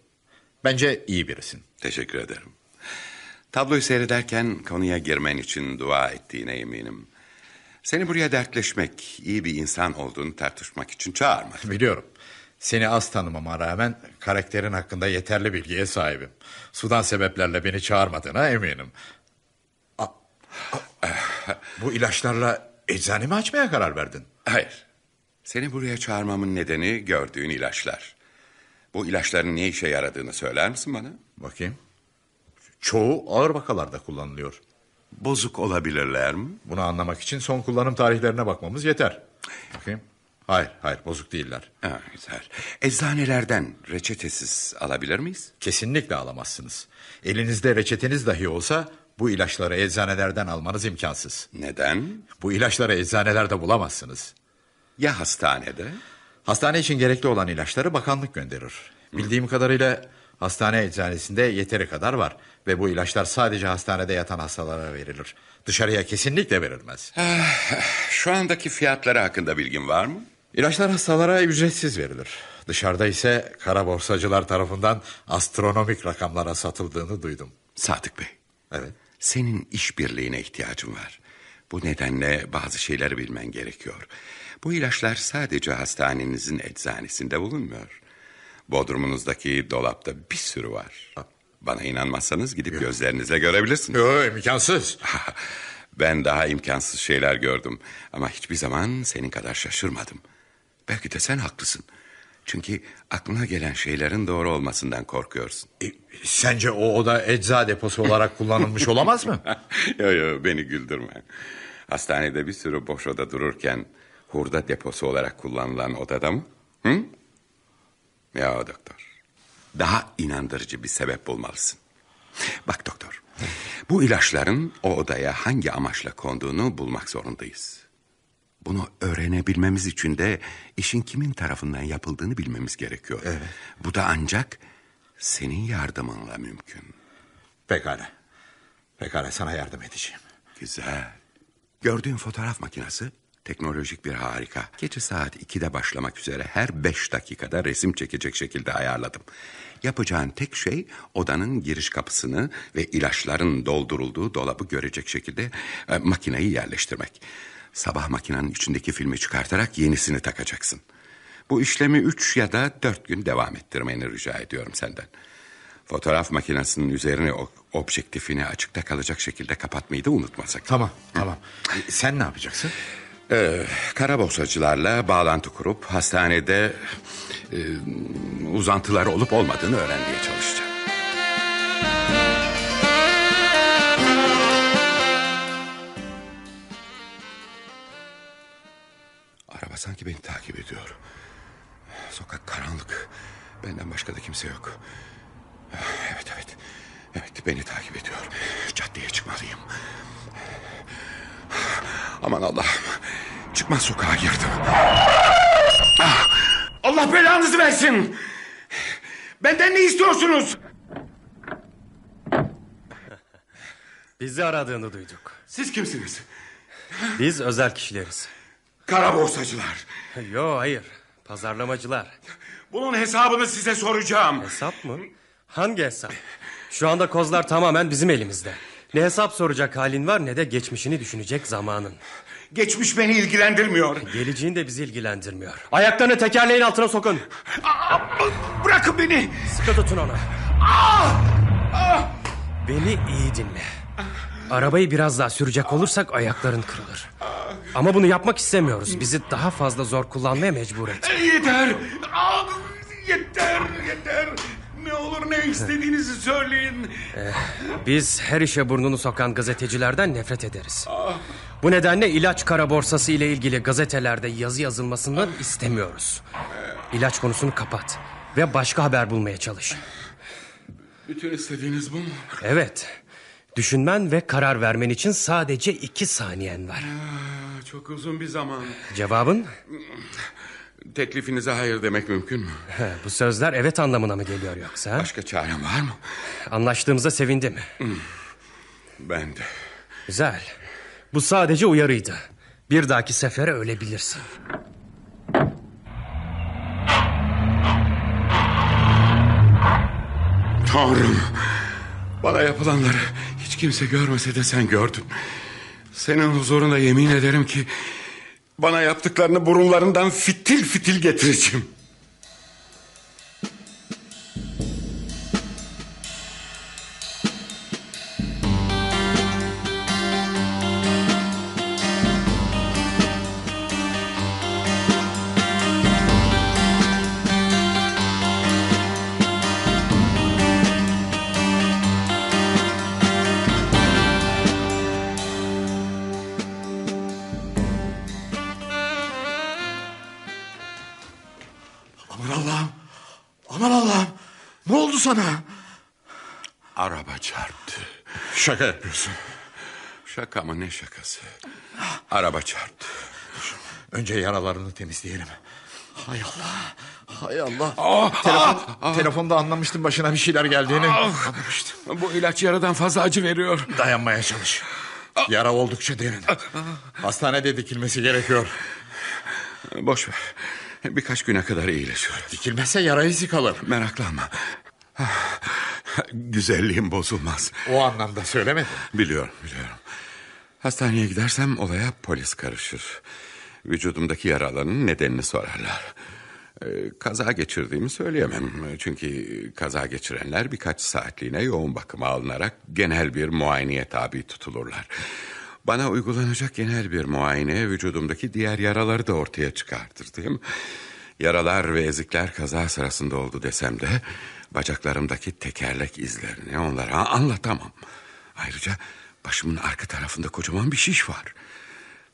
Bence iyi birisin. Teşekkür ederim. Tabloyu seyrederken konuya girmen için dua ettiğine eminim. Seni buraya dertleşmek, iyi bir insan olduğunu tartışmak için çağırmadım. Biliyorum. Seni az tanımama rağmen karakterin hakkında yeterli bilgiye sahibim. Sudan sebeplerle beni çağırmadığına eminim. A, ah, a, ah. bu ilaçlarla mi açmaya karar verdin. Hayır. Seni buraya çağırmamın nedeni gördüğün ilaçlar. Bu ilaçların ne işe yaradığını söyler misin bana? Bakayım. Çoğu ağır vakalarda kullanılıyor. Bozuk olabilirler mi? Bunu anlamak için son kullanım tarihlerine bakmamız yeter. Bakayım. Hayır, hayır bozuk değiller. Ha, güzel. Eczanelerden reçetesiz alabilir miyiz? Kesinlikle alamazsınız. Elinizde reçeteniz dahi olsa bu ilaçları eczanelerden almanız imkansız. Neden? Bu ilaçları eczanelerde bulamazsınız. Ya hastanede? Hastane için gerekli olan ilaçları bakanlık gönderir. Bildiğim kadarıyla hastane eczanesinde yeteri kadar var. Ve bu ilaçlar sadece hastanede yatan hastalara verilir. Dışarıya kesinlikle verilmez. Ah, şu andaki fiyatları hakkında bilgin var mı? İlaçlar hastalara ücretsiz verilir. Dışarıda ise kara borsacılar tarafından astronomik rakamlara satıldığını duydum. Sadık Bey. Evet. Senin işbirliğine ihtiyacım var. Bu nedenle bazı şeyleri bilmen gerekiyor. Bu ilaçlar sadece hastanenizin eczanesinde bulunmuyor. Bodrumunuzdaki dolapta bir sürü var. Bana inanmazsanız gidip Yok. gözlerinizle görebilirsiniz. Yok imkansız. *laughs* ben daha imkansız şeyler gördüm. Ama hiçbir zaman senin kadar şaşırmadım. Belki de sen haklısın. Çünkü aklına gelen şeylerin doğru olmasından korkuyorsun. E, sence o oda ecza deposu olarak kullanılmış olamaz mı? Yok *laughs* yok yo, beni güldürme. Hastanede bir sürü boş oda dururken hurda deposu olarak kullanılan odada mı? Hı? Ya doktor. Daha inandırıcı bir sebep bulmalısın. Bak doktor. Bu ilaçların o odaya hangi amaçla konduğunu bulmak zorundayız. Bunu öğrenebilmemiz için de işin kimin tarafından yapıldığını bilmemiz gerekiyor. Evet. Bu da ancak senin yardımınla mümkün. Pekala. Pekala sana yardım edeceğim. Güzel. Gördüğün fotoğraf makinesi Teknolojik bir harika. Gece saat 2'de başlamak üzere her 5 dakikada resim çekecek şekilde ayarladım. Yapacağın tek şey odanın giriş kapısını ve ilaçların doldurulduğu dolabı görecek şekilde e, makineyi yerleştirmek. Sabah makinenin içindeki filmi çıkartarak yenisini takacaksın. Bu işlemi 3 ya da 4 gün devam ettirmeni rica ediyorum senden. Fotoğraf makinesinin üzerine objektifini açıkta kalacak şekilde kapatmayı da unutmasak. Tamam, tamam. E, sen ne yapacaksın? Ee, karaborsacılarla bağlantı kurup hastanede e, uzantılar olup olmadığını öğrenmeye çalışacağım. Araba sanki beni takip ediyor. Sokak karanlık. Benden başka da kimse yok. Evet evet. Evet beni takip ediyor. Caddeye çıkmalıyım. Aman Allah'ım. Çıkmaz sokağa girdim. Allah belanızı versin. Benden ne istiyorsunuz? Bizi aradığını duyduk. Siz kimsiniz? Biz özel kişileriz. Kara borsacılar. Yo hayır. Pazarlamacılar. Bunun hesabını size soracağım. Hesap mı? Hangi hesap? Şu anda kozlar tamamen bizim elimizde. Ne hesap soracak halin var ne de geçmişini düşünecek zamanın. Geçmiş beni ilgilendirmiyor. *laughs* Geleceğin de bizi ilgilendirmiyor. Ayaklarını tekerleğin altına sokun. Aa, bırakın beni. Sıkı tutun ona. aa. Beni iyi dinle. Arabayı biraz daha sürecek olursak ayakların kırılır. Ama bunu yapmak istemiyoruz. Bizi daha fazla zor kullanmaya mecbur et. Yeter. Yeter, yeter ne olur ne istediğinizi söyleyin. Eh, biz her işe burnunu sokan gazetecilerden nefret ederiz. Ah. Bu nedenle ilaç kara borsası ile ilgili gazetelerde yazı yazılmasından istemiyoruz. İlaç konusunu kapat ve başka haber bulmaya çalış. Bütün istediğiniz bu mu? Evet. Düşünmen ve karar vermen için sadece iki saniyen var. Ah, çok uzun bir zaman. Cevabın? Hmm. Teklifinize hayır demek mümkün mü? Bu sözler evet anlamına mı geliyor yoksa? Başka çarem var mı? Anlaştığımıza sevindim. Hmm, ben de. Güzel. Bu sadece uyarıydı. Bir dahaki sefere ölebilirsin. Tanrım. Bana yapılanları hiç kimse görmese de sen gördün. Senin huzurunda yemin ederim ki bana yaptıklarını burunlarından fitil fitil getireceğim. oldu sana? Araba çarptı. Şaka yapıyorsun. Şaka mı ne şakası? Araba çarptı. Önce yaralarını temizleyelim. Hay Allah. Hay Allah. Oh, Telefon, ah, telefonda anlamıştım başına bir şeyler geldiğini. Ah, anlamıştım. Bu ilaç yaradan fazla acı veriyor. Dayanmaya çalış. Ah. Yara oldukça derin. Hastanede dikilmesi gerekiyor. Boş ver. Birkaç güne kadar iyileşiyor. Dikilmezse yara izi kalır. Meraklanma. *laughs* Güzelliğim bozulmaz. O anlamda söylemedim. Biliyorum biliyorum. Hastaneye gidersem olaya polis karışır. Vücudumdaki yaraların nedenini sorarlar. Ee, kaza geçirdiğimi söyleyemem. Çünkü kaza geçirenler birkaç saatliğine yoğun bakıma alınarak genel bir muayeneye tabi tutulurlar. Bana uygulanacak genel bir muayene vücudumdaki diğer yaraları da ortaya çıkartır Yaralar ve ezikler kaza sırasında oldu desem de Bacaklarımdaki tekerlek izlerini onlara anlatamam. Ayrıca başımın arka tarafında kocaman bir şiş var.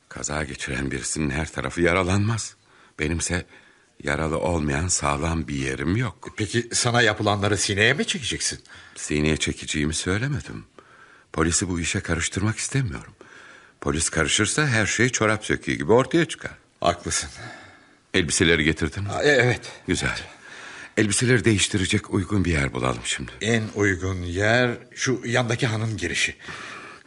Kaza geçiren birisinin her tarafı yaralanmaz. Benimse yaralı olmayan sağlam bir yerim yok. E peki sana yapılanları sineye mi çekeceksin? Sineye çekeceğimi söylemedim. Polisi bu işe karıştırmak istemiyorum. Polis karışırsa her şey çorap söküğü gibi ortaya çıkar. Haklısın. Elbiseleri getirdin mi? E, evet. Güzel. Evet. Elbiseleri değiştirecek uygun bir yer bulalım şimdi. En uygun yer şu yandaki hanın girişi.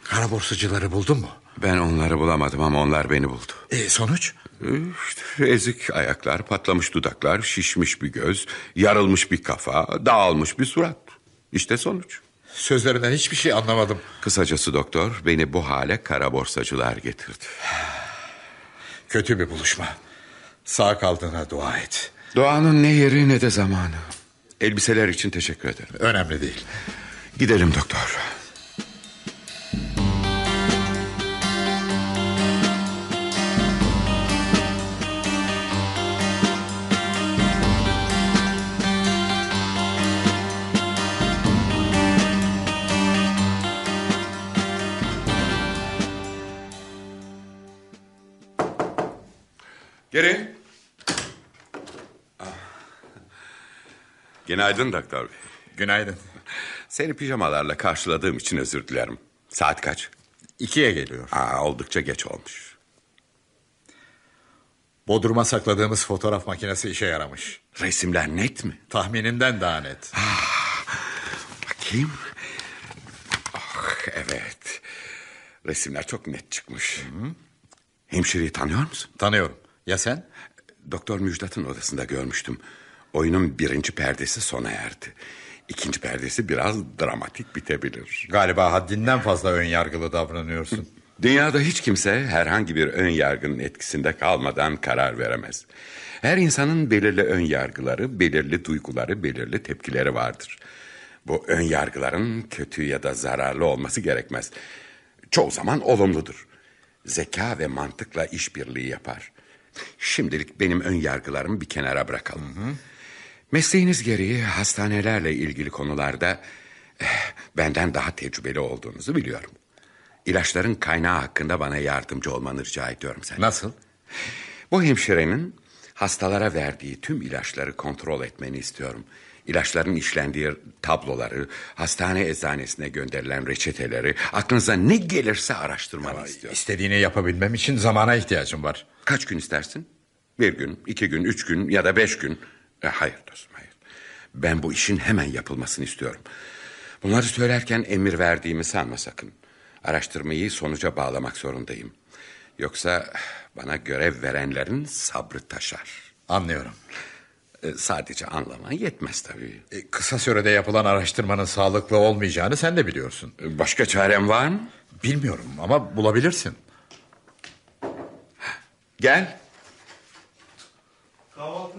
Kara borsacıları buldun mu? Ben onları bulamadım ama onlar beni buldu. E, sonuç? ezik ayaklar, patlamış dudaklar, şişmiş bir göz, yarılmış bir kafa, dağılmış bir surat. İşte sonuç. Sözlerinden hiçbir şey anlamadım. Kısacası doktor beni bu hale kara borsacılar getirdi. Kötü bir buluşma. Sağ kaldığına dua et. Doğanın ne yeri ne de zamanı. Elbiseler için teşekkür ederim. Önemli değil. Gidelim doktor. Geri. Günaydın doktor bey. Günaydın. Seni pijamalarla karşıladığım için özür dilerim. Saat kaç? İkiye geliyor. Aa, oldukça geç olmuş. Bodruma sakladığımız fotoğraf makinesi işe yaramış. Resimler net mi? Tahminimden daha net. Ah, bakayım. Ah, evet. Resimler çok net çıkmış. Hı-hı. Hemşireyi tanıyor musun? Tanıyorum. Ya sen? Doktor Müjdat'ın odasında görmüştüm. Oyunun birinci perdesi sona erdi. İkinci perdesi biraz dramatik bitebilir. Galiba haddinden fazla ön yargılı davranıyorsun. *laughs* Dünyada hiç kimse herhangi bir ön yargının etkisinde kalmadan karar veremez. Her insanın belirli ön yargıları, belirli duyguları, belirli tepkileri vardır. Bu ön yargıların kötü ya da zararlı olması gerekmez. Çoğu zaman olumludur. Zeka ve mantıkla işbirliği yapar. Şimdilik benim ön yargılarımı bir kenara bırakalım. Hı hı. Mesleğiniz gereği hastanelerle ilgili konularda eh, benden daha tecrübeli olduğunuzu biliyorum. İlaçların kaynağı hakkında bana yardımcı olmanı rica ediyorum sen. Nasıl? Bu hemşirenin hastalara verdiği tüm ilaçları kontrol etmeni istiyorum. İlaçların işlendiği tabloları, hastane eczanesine gönderilen reçeteleri, aklınıza ne gelirse araştırmanı Ama istiyorum. İstediğini yapabilmem için zamana ihtiyacım var. Kaç gün istersin? Bir gün, iki gün, üç gün ya da beş gün. E, hayır dostum hayır. Ben bu işin hemen yapılmasını istiyorum. Bunları söylerken emir verdiğimi sanma sakın. Araştırmayı sonuca bağlamak zorundayım. Yoksa bana görev verenlerin sabrı taşar. Anlıyorum. E, sadece anlaman yetmez tabii. E, kısa sürede yapılan araştırmanın sağlıklı olmayacağını sen de biliyorsun. E, başka çarem var mı? Bilmiyorum ama bulabilirsin. Gel.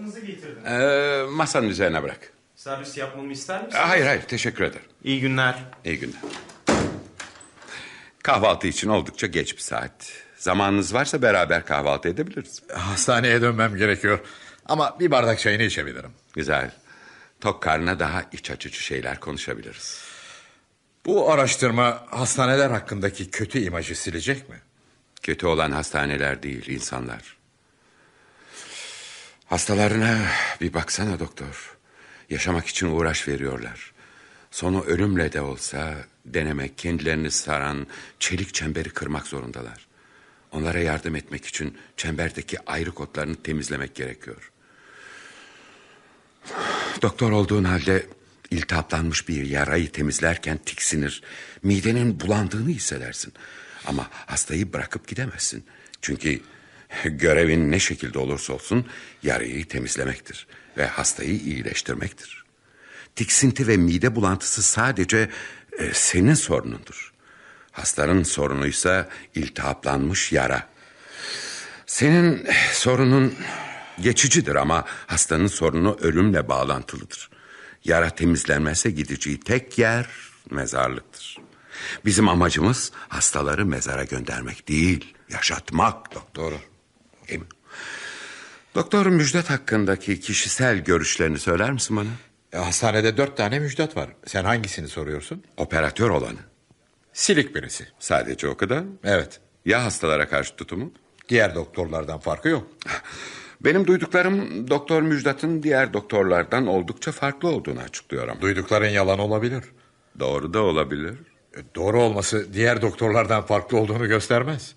Kahvaltınızı getirdim. Ee, masanın üzerine bırak. Servis yapmamı ister misiniz? Hayır hayır teşekkür ederim. İyi günler. İyi günler. Kahvaltı için oldukça geç bir saat. Zamanınız varsa beraber kahvaltı edebiliriz. Hastaneye dönmem gerekiyor. Ama bir bardak çayını içebilirim. Güzel. Tok karnına daha iç açıcı şeyler konuşabiliriz. Bu araştırma hastaneler hakkındaki kötü imajı silecek mi? Kötü olan hastaneler değil insanlar. Hastalarına bir baksana doktor. Yaşamak için uğraş veriyorlar. Sonu ölümle de olsa denemek, kendilerini saran çelik çemberi kırmak zorundalar. Onlara yardım etmek için çemberdeki ayrı otlarını temizlemek gerekiyor. Doktor olduğun halde iltihaplanmış bir yarayı temizlerken tiksinir, midenin bulandığını hissedersin. Ama hastayı bırakıp gidemezsin. Çünkü Görevin ne şekilde olursa olsun yarayı temizlemektir ve hastayı iyileştirmektir. Tiksinti ve mide bulantısı sadece e, senin sorunundur. Hastanın sorunuysa iltihaplanmış yara. Senin sorunun geçicidir ama hastanın sorunu ölümle bağlantılıdır. Yara temizlenmezse gideceği tek yer mezarlıktır. Bizim amacımız hastaları mezara göndermek değil, yaşatmak doktoru. Emin. Doktor Müjdat hakkındaki kişisel görüşlerini söyler misin bana? E, hastanede dört tane Müjdat var. Sen hangisini soruyorsun? Operatör olanı. Silik birisi. Sadece o kadar mı? Evet. Ya hastalara karşı tutumu? Diğer doktorlardan farkı yok. Benim duyduklarım Doktor Müjdat'ın diğer doktorlardan oldukça farklı olduğunu açıklıyorum. Duydukların yalan olabilir. Doğru da olabilir. E, doğru olması diğer doktorlardan farklı olduğunu göstermez.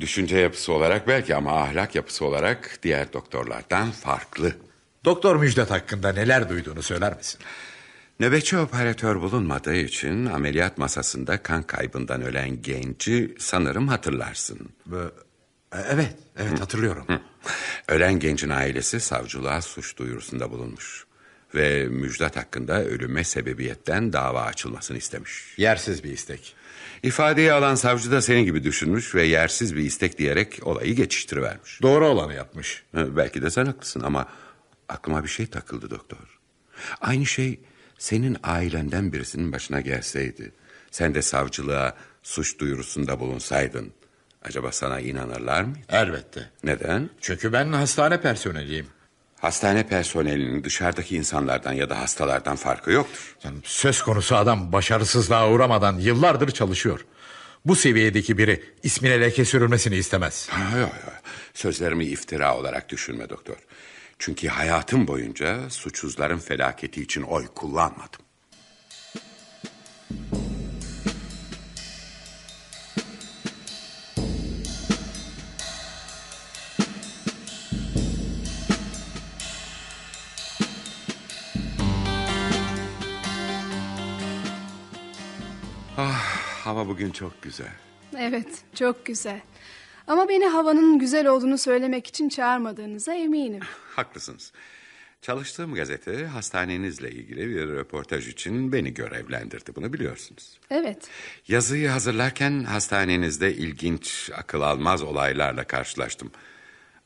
Düşünce yapısı olarak belki ama ahlak yapısı olarak diğer doktorlardan farklı. Doktor Müjdat hakkında neler duyduğunu söyler misin? Nöbetçi operatör bulunmadığı için ameliyat masasında kan kaybından ölen genci sanırım hatırlarsın. Ee, evet, evet hatırlıyorum. Ölen gencin ailesi savcılığa suç duyurusunda bulunmuş. Ve Müjdat hakkında ölüme sebebiyetten dava açılmasını istemiş. Yersiz bir istek. İfadeyi alan savcı da senin gibi düşünmüş ve yersiz bir istek diyerek olayı geçiştirivermiş. Doğru olanı yapmış. Belki de sen haklısın ama aklıma bir şey takıldı doktor. Aynı şey senin ailenden birisinin başına gelseydi. Sen de savcılığa suç duyurusunda bulunsaydın. Acaba sana inanırlar mı? Elbette. Neden? Çünkü ben hastane personeliyim. Hastane personelinin dışarıdaki insanlardan ya da hastalardan farkı yoktur. Canım, söz konusu adam başarısızlığa uğramadan yıllardır çalışıyor. Bu seviyedeki biri ismine leke sürülmesini istemez. Hayır hayır. Sözlerimi iftira olarak düşünme doktor. Çünkü hayatım boyunca suçsuzların felaketi için oy kullanmadım. Bugün çok güzel. Evet, çok güzel. Ama beni havanın güzel olduğunu söylemek için çağırmadığınıza eminim. *laughs* Haklısınız. Çalıştığım gazete hastanenizle ilgili bir röportaj için beni görevlendirdi. Bunu biliyorsunuz. Evet. Yazıyı hazırlarken hastanenizde ilginç, akıl almaz olaylarla karşılaştım.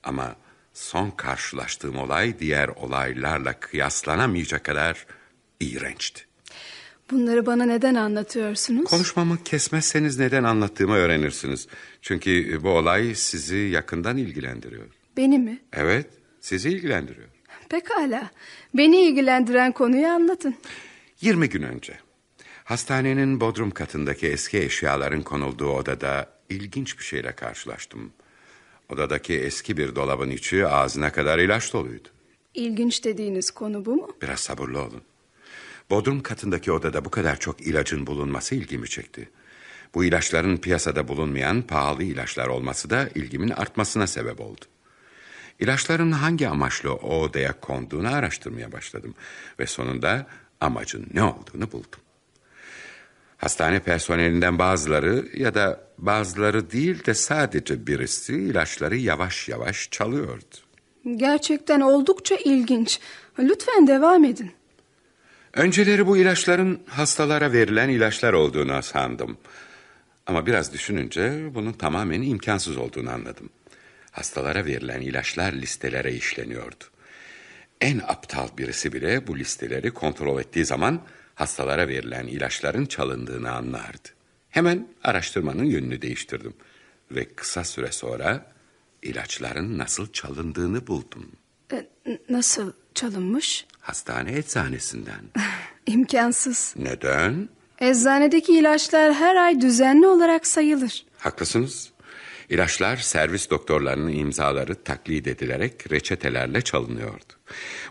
Ama son karşılaştığım olay diğer olaylarla kıyaslanamayacak kadar iğrençti. Bunları bana neden anlatıyorsunuz? Konuşmamı kesmezseniz neden anlattığımı öğrenirsiniz. Çünkü e, bu olay sizi yakından ilgilendiriyor. Beni mi? Evet, sizi ilgilendiriyor. Pekala, beni ilgilendiren konuyu anlatın. 20 gün önce hastanenin bodrum katındaki eski eşyaların konulduğu odada ilginç bir şeyle karşılaştım. Odadaki eski bir dolabın içi ağzına kadar ilaç doluydu. İlginç dediğiniz konu bu mu? Biraz sabırlı olun. Bodrum katındaki odada bu kadar çok ilacın bulunması ilgimi çekti. Bu ilaçların piyasada bulunmayan pahalı ilaçlar olması da ilgimin artmasına sebep oldu. İlaçların hangi amaçla o odaya konduğunu araştırmaya başladım ve sonunda amacın ne olduğunu buldum. Hastane personelinden bazıları ya da bazıları değil de sadece birisi ilaçları yavaş yavaş çalıyordu. Gerçekten oldukça ilginç. Lütfen devam edin. Önceleri bu ilaçların hastalara verilen ilaçlar olduğunu sandım. Ama biraz düşününce bunun tamamen imkansız olduğunu anladım. Hastalara verilen ilaçlar listelere işleniyordu. En aptal birisi bile bu listeleri kontrol ettiği zaman hastalara verilen ilaçların çalındığını anlardı. Hemen araştırmanın yönünü değiştirdim ve kısa süre sonra ilaçların nasıl çalındığını buldum. E, nasıl çalınmış? Hastane eczanesinden. *laughs* İmkansız. Neden? Eczanedeki ilaçlar her ay düzenli olarak sayılır. Haklısınız. İlaçlar servis doktorlarının imzaları taklit edilerek reçetelerle çalınıyordu.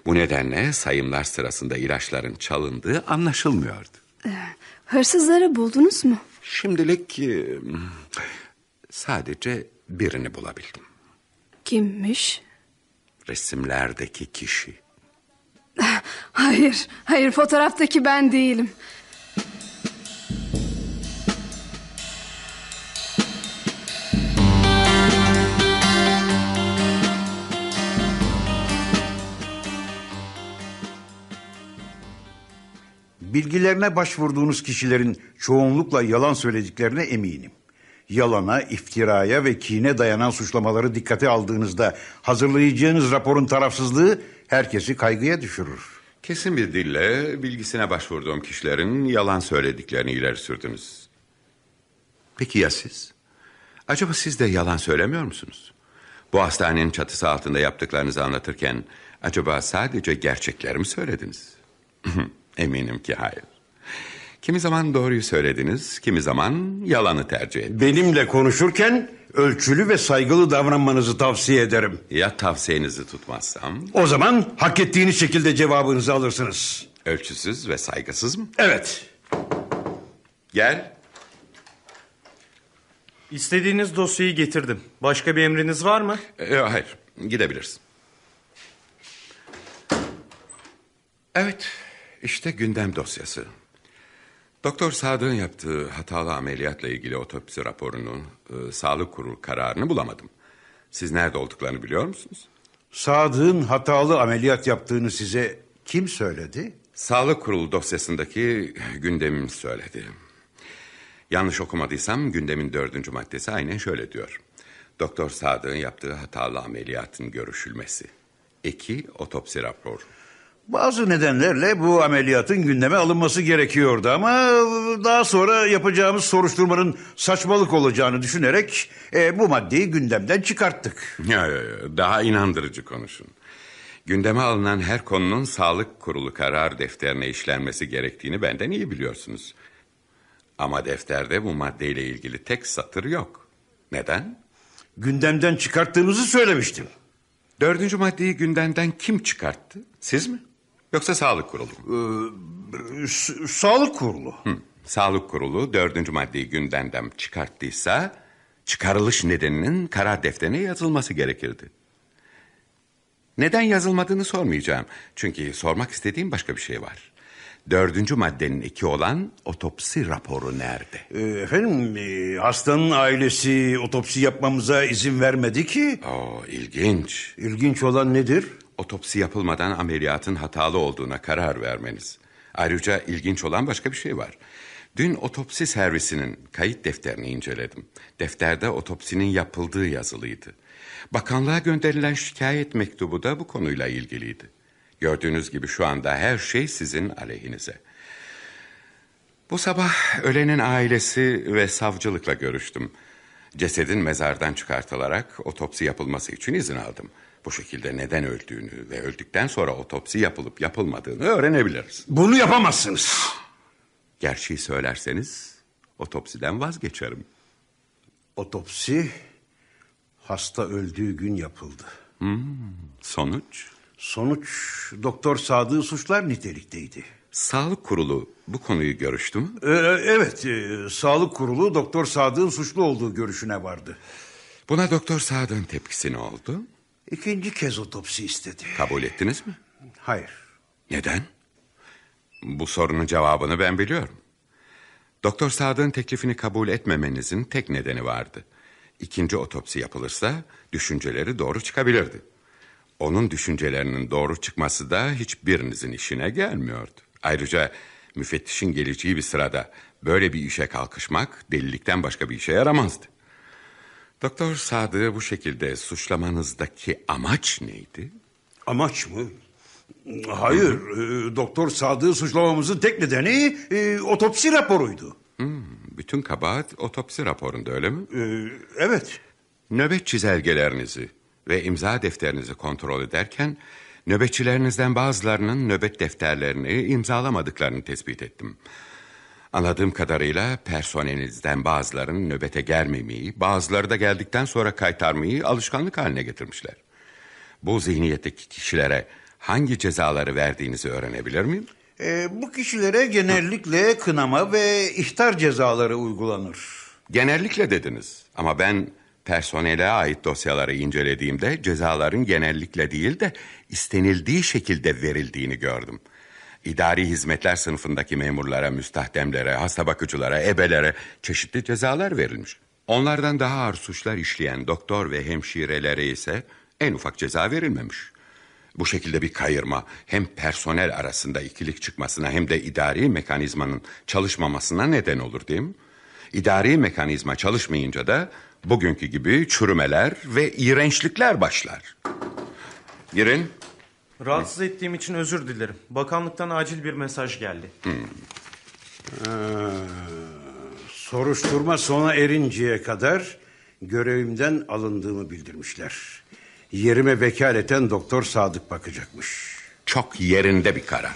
Bu nedenle sayımlar sırasında ilaçların çalındığı anlaşılmıyordu. Ee, hırsızları buldunuz mu? Şimdilik e, sadece birini bulabildim. Kimmiş? Resimlerdeki kişi. *laughs* Hayır, hayır fotoğraftaki ben değilim. Bilgilerine başvurduğunuz kişilerin çoğunlukla yalan söylediklerine eminim. Yalana, iftiraya ve kine dayanan suçlamaları dikkate aldığınızda hazırlayacağınız raporun tarafsızlığı herkesi kaygıya düşürür. Kesin bir dille bilgisine başvurduğum kişilerin yalan söylediklerini ileri sürdünüz. Peki ya siz? Acaba siz de yalan söylemiyor musunuz? Bu hastanenin çatısı altında yaptıklarınızı anlatırken acaba sadece gerçekleri mi söylediniz? *laughs* Eminim ki hayır. Kimi zaman doğruyu söylediniz, kimi zaman yalanı tercih ettiniz. Benimle konuşurken ölçülü ve saygılı davranmanızı tavsiye ederim. Ya tavsiyenizi tutmazsam? O zaman hak ettiğiniz şekilde cevabınızı alırsınız. Ölçüsüz ve saygısız mı? Evet. Gel. İstediğiniz dosyayı getirdim. Başka bir emriniz var mı? Ee, hayır, gidebilirsin. Evet, işte gündem dosyası. Doktor Sadık'ın yaptığı hatalı ameliyatla ilgili otopsi raporunun e, sağlık kurulu kararını bulamadım. Siz nerede olduklarını biliyor musunuz? Sadık'ın hatalı ameliyat yaptığını size kim söyledi? Sağlık kurulu dosyasındaki gündemim söyledi. Yanlış okumadıysam gündemin dördüncü maddesi aynen şöyle diyor. Doktor Sadık'ın yaptığı hatalı ameliyatın görüşülmesi. İki otopsi raporu. Bazı nedenlerle bu ameliyatın gündeme alınması gerekiyordu ama daha sonra yapacağımız soruşturmanın saçmalık olacağını düşünerek e, bu maddeyi gündemden çıkarttık. Daha inandırıcı konuşun. Gündeme alınan her konunun sağlık kurulu karar defterine işlenmesi gerektiğini benden iyi biliyorsunuz. Ama defterde bu maddeyle ilgili tek satır yok. Neden? Gündemden çıkarttığımızı söylemiştim. Dördüncü maddeyi gündemden kim çıkarttı? Siz mi? Yoksa sağlık kurulu mu? Ee, sağlık kurulu. Hı. Sağlık kurulu dördüncü maddeyi gündemden çıkarttıysa... ...çıkarılış nedeninin karar defterine yazılması gerekirdi. Neden yazılmadığını sormayacağım. Çünkü sormak istediğim başka bir şey var. Dördüncü maddenin iki olan otopsi raporu nerede? Ee, efendim e, hastanın ailesi otopsi yapmamıza izin vermedi ki. Oo, ilginç. İlginç olan nedir? otopsi yapılmadan ameliyatın hatalı olduğuna karar vermeniz. Ayrıca ilginç olan başka bir şey var. Dün otopsi servisinin kayıt defterini inceledim. Defterde otopsinin yapıldığı yazılıydı. Bakanlığa gönderilen şikayet mektubu da bu konuyla ilgiliydi. Gördüğünüz gibi şu anda her şey sizin aleyhinize. Bu sabah ölenin ailesi ve savcılıkla görüştüm. Cesedin mezardan çıkartılarak otopsi yapılması için izin aldım.'' bu şekilde neden öldüğünü ve öldükten sonra otopsi yapılıp yapılmadığını öğrenebiliriz. Bunu yapamazsınız. Gerçeği söylerseniz otopsiden vazgeçerim. Otopsi hasta öldüğü gün yapıldı. Hmm, sonuç? Sonuç doktor Sadık'ı suçlar nitelikteydi. Sağlık Kurulu bu konuyu görüştü mü? Ee, evet, e, Sağlık Kurulu Doktor Sadığın suçlu olduğu görüşüne vardı. Buna Doktor Sadığın tepkisi ne oldu? İkinci kez otopsi istedi. Kabul ettiniz mi? Hayır. Neden? Bu sorunun cevabını ben biliyorum. Doktor Sadık'ın teklifini kabul etmemenizin tek nedeni vardı. İkinci otopsi yapılırsa düşünceleri doğru çıkabilirdi. Onun düşüncelerinin doğru çıkması da hiçbirinizin işine gelmiyordu. Ayrıca müfettişin geleceği bir sırada böyle bir işe kalkışmak delilikten başka bir işe yaramazdı. Doktor Sadık'ı bu şekilde suçlamanızdaki amaç neydi? Amaç mı? Hayır, e, Doktor Sadık'ı suçlamamızın tek nedeni e, otopsi raporuydu. Hmm, bütün kabahat otopsi raporunda öyle mi? Ee, evet. Nöbet çizelgelerinizi ve imza defterinizi kontrol ederken... ...nöbetçilerinizden bazılarının nöbet defterlerini imzalamadıklarını tespit ettim. Anladığım kadarıyla personelinizden bazılarının nöbete gelmemeyi, bazıları da geldikten sonra kaytarmayı alışkanlık haline getirmişler. Bu zihniyetteki kişilere hangi cezaları verdiğinizi öğrenebilir miyim? E, bu kişilere genellikle kınama ve ihtar cezaları uygulanır. Genellikle dediniz ama ben personele ait dosyaları incelediğimde cezaların genellikle değil de istenildiği şekilde verildiğini gördüm.'' idari hizmetler sınıfındaki memurlara, müstahdemlere, hasta bakıcılara, ebelere çeşitli cezalar verilmiş. Onlardan daha ağır suçlar işleyen doktor ve hemşirelere ise en ufak ceza verilmemiş. Bu şekilde bir kayırma hem personel arasında ikilik çıkmasına hem de idari mekanizmanın çalışmamasına neden olur değil mi? İdari mekanizma çalışmayınca da bugünkü gibi çürümeler ve iğrençlikler başlar. Girin. Rahatsız ettiğim için özür dilerim. Bakanlıktan acil bir mesaj geldi. Ee, soruşturma sona erinceye kadar görevimden alındığımı bildirmişler. Yerime vekaleten doktor Sadık bakacakmış. Çok yerinde bir karar.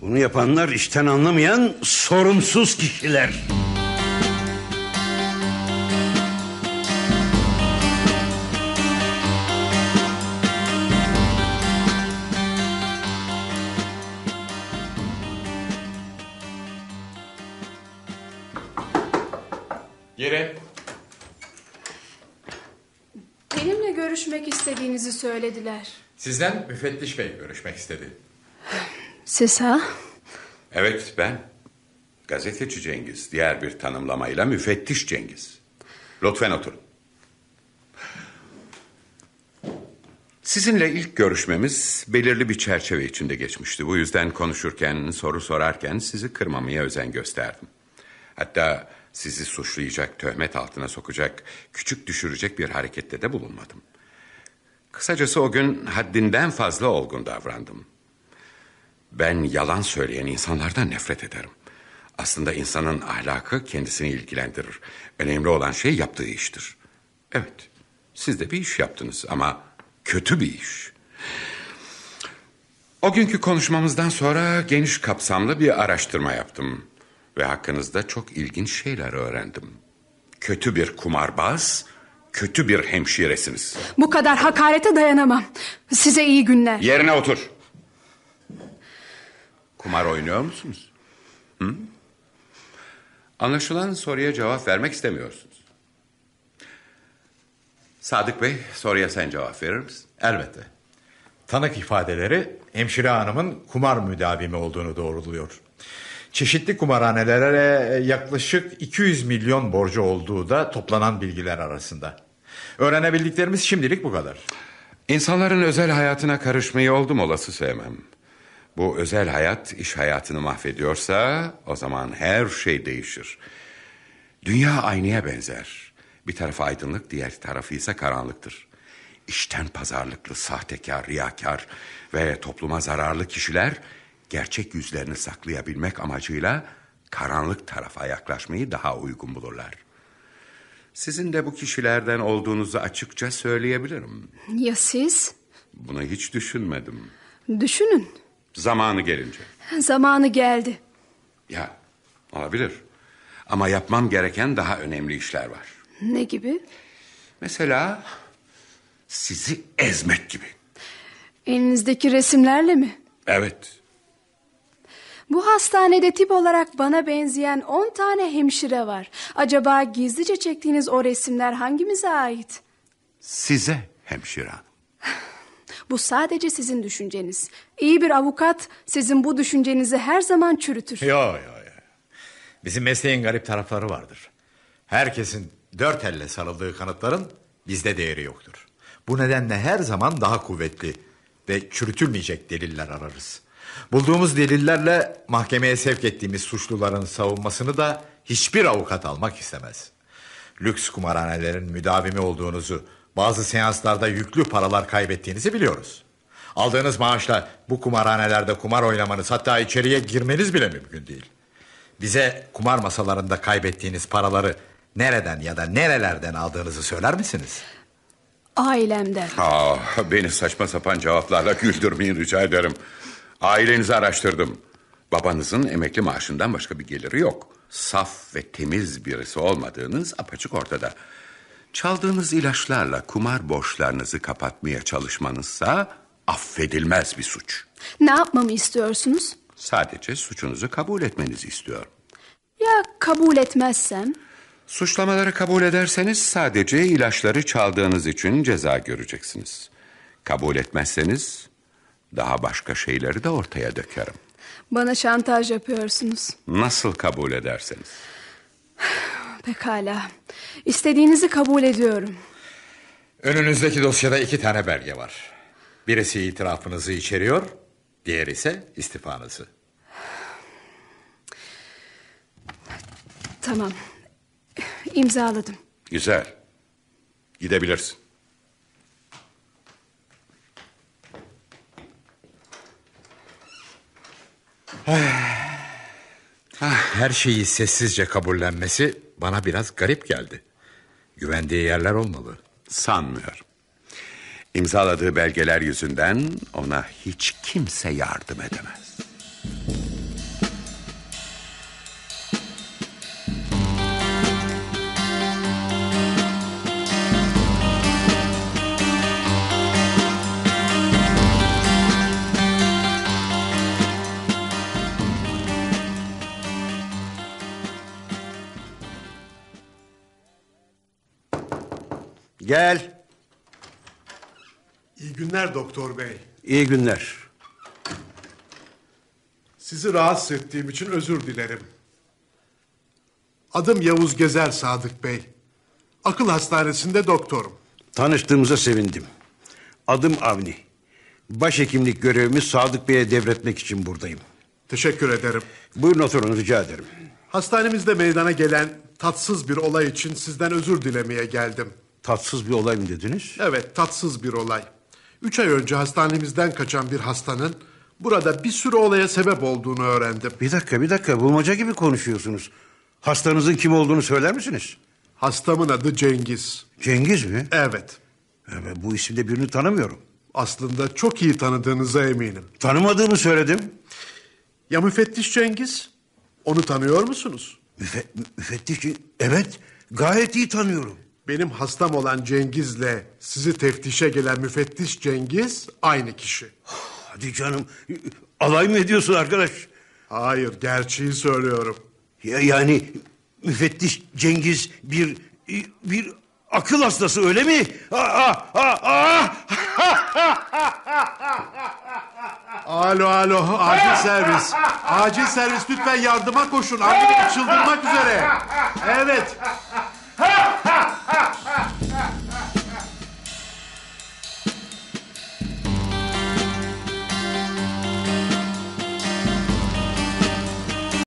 Bunu yapanlar işten anlamayan sorumsuz kişiler. söylediler. Sizden müfettiş bey görüşmek istedi. Siz ha? Evet ben. Gazeteci Cengiz. Diğer bir tanımlamayla müfettiş Cengiz. Lütfen oturun. Sizinle ilk görüşmemiz belirli bir çerçeve içinde geçmişti. Bu yüzden konuşurken, soru sorarken sizi kırmamaya özen gösterdim. Hatta sizi suçlayacak, töhmet altına sokacak, küçük düşürecek bir harekette de bulunmadım. Kısacası o gün haddinden fazla olgun davrandım. Ben yalan söyleyen insanlardan nefret ederim. Aslında insanın ahlakı kendisini ilgilendirir. Önemli olan şey yaptığı iştir. Evet, siz de bir iş yaptınız ama kötü bir iş. O günkü konuşmamızdan sonra geniş kapsamlı bir araştırma yaptım. Ve hakkınızda çok ilginç şeyler öğrendim. Kötü bir kumarbaz kötü bir hemşiresiniz. Bu kadar hakarete dayanamam. Size iyi günler. Yerine otur. Kumar oynuyor musunuz? Hı? Anlaşılan soruya cevap vermek istemiyorsunuz. Sadık Bey, soruya sen cevap verir misin? Elbette. Tanık ifadeleri hemşire hanımın kumar müdavimi olduğunu doğruluyor. Çeşitli kumarhanelere yaklaşık 200 milyon borcu olduğu da toplanan bilgiler arasında. Öğrenebildiklerimiz şimdilik bu kadar. İnsanların özel hayatına karışmayı oldum olası sevmem. Bu özel hayat iş hayatını mahvediyorsa o zaman her şey değişir. Dünya aynaya benzer. Bir tarafı aydınlık diğer tarafı ise karanlıktır. İşten pazarlıklı, sahtekar, riyakar ve topluma zararlı kişiler gerçek yüzlerini saklayabilmek amacıyla karanlık tarafa yaklaşmayı daha uygun bulurlar. Sizin de bu kişilerden olduğunuzu açıkça söyleyebilirim. Ya siz? Bunu hiç düşünmedim. Düşünün. Zamanı gelince. Zamanı geldi. Ya olabilir. Ama yapmam gereken daha önemli işler var. Ne gibi? Mesela sizi ezmek gibi. Elinizdeki resimlerle mi? Evet. Bu hastanede tip olarak bana benzeyen 10 tane hemşire var. Acaba gizlice çektiğiniz o resimler hangimize ait? Size hemşire hanım. Bu sadece sizin düşünceniz. İyi bir avukat sizin bu düşüncenizi her zaman çürütür. Yok yok. Yo. Bizim mesleğin garip tarafları vardır. Herkesin dört elle sarıldığı kanıtların bizde değeri yoktur. Bu nedenle her zaman daha kuvvetli ve çürütülmeyecek deliller ararız. Bulduğumuz delillerle mahkemeye sevk ettiğimiz suçluların savunmasını da hiçbir avukat almak istemez. Lüks kumarhanelerin müdavimi olduğunuzu, bazı seanslarda yüklü paralar kaybettiğinizi biliyoruz. Aldığınız maaşla bu kumarhanelerde kumar oynamanız hatta içeriye girmeniz bile mümkün değil. Bize kumar masalarında kaybettiğiniz paraları nereden ya da nerelerden aldığınızı söyler misiniz? Ailemden. Aa, ah, beni saçma sapan cevaplarla güldürmeyin rica ederim. Ailenizi araştırdım. Babanızın emekli maaşından başka bir geliri yok. Saf ve temiz birisi olmadığınız apaçık ortada. Çaldığınız ilaçlarla kumar borçlarınızı kapatmaya çalışmanızsa affedilmez bir suç. Ne yapmamı istiyorsunuz? Sadece suçunuzu kabul etmenizi istiyorum. Ya kabul etmezsem? Suçlamaları kabul ederseniz sadece ilaçları çaldığınız için ceza göreceksiniz. Kabul etmezseniz daha başka şeyleri de ortaya dökerim. Bana şantaj yapıyorsunuz. Nasıl kabul ederseniz. Pekala. İstediğinizi kabul ediyorum. Önünüzdeki dosyada iki tane belge var. Birisi itirafınızı içeriyor, diğeri ise istifanızı. Tamam. İmzaladım. Güzel. Gidebilirsin. *sighs* Ah, her şeyi sessizce kabullenmesi bana biraz garip geldi. Güvendiği yerler olmalı. Sanmıyorum. İmzaladığı belgeler yüzünden ona hiç kimse yardım edemez. Gel. İyi günler doktor bey. İyi günler. Sizi rahatsız ettiğim için özür dilerim. Adım Yavuz Gezer Sadık Bey. Akıl hastanesinde doktorum. Tanıştığımıza sevindim. Adım Avni. Başhekimlik görevimi Sadık Bey'e devretmek için buradayım. Teşekkür ederim. Buyurun oturun rica ederim. Hastanemizde meydana gelen tatsız bir olay için sizden özür dilemeye geldim. Tatsız bir olay mı dediniz? Evet, tatsız bir olay. Üç ay önce hastanemizden kaçan bir hastanın burada bir sürü olaya sebep olduğunu öğrendim. Bir dakika, bir dakika. Bulmaca gibi konuşuyorsunuz. Hastanızın kim olduğunu söyler misiniz? Hastamın adı Cengiz. Cengiz mi? Evet. Evet, bu isimde birini tanımıyorum. Aslında çok iyi tanıdığınıza eminim. Tanımadığımı söyledim. Ya müfettiş Cengiz? Onu tanıyor musunuz? Müfe müfettiş, evet. Gayet iyi tanıyorum. Benim hastam olan Cengiz'le sizi teftişe gelen müfettiş Cengiz aynı kişi. Hadi canım alay mı ediyorsun arkadaş? Hayır gerçeği söylüyorum. Ya yani müfettiş Cengiz bir bir akıl hastası öyle mi? Alo alo acil servis. Acil servis lütfen yardıma koşun. Annemi çıldırmak üzere. Evet. 诶诶诶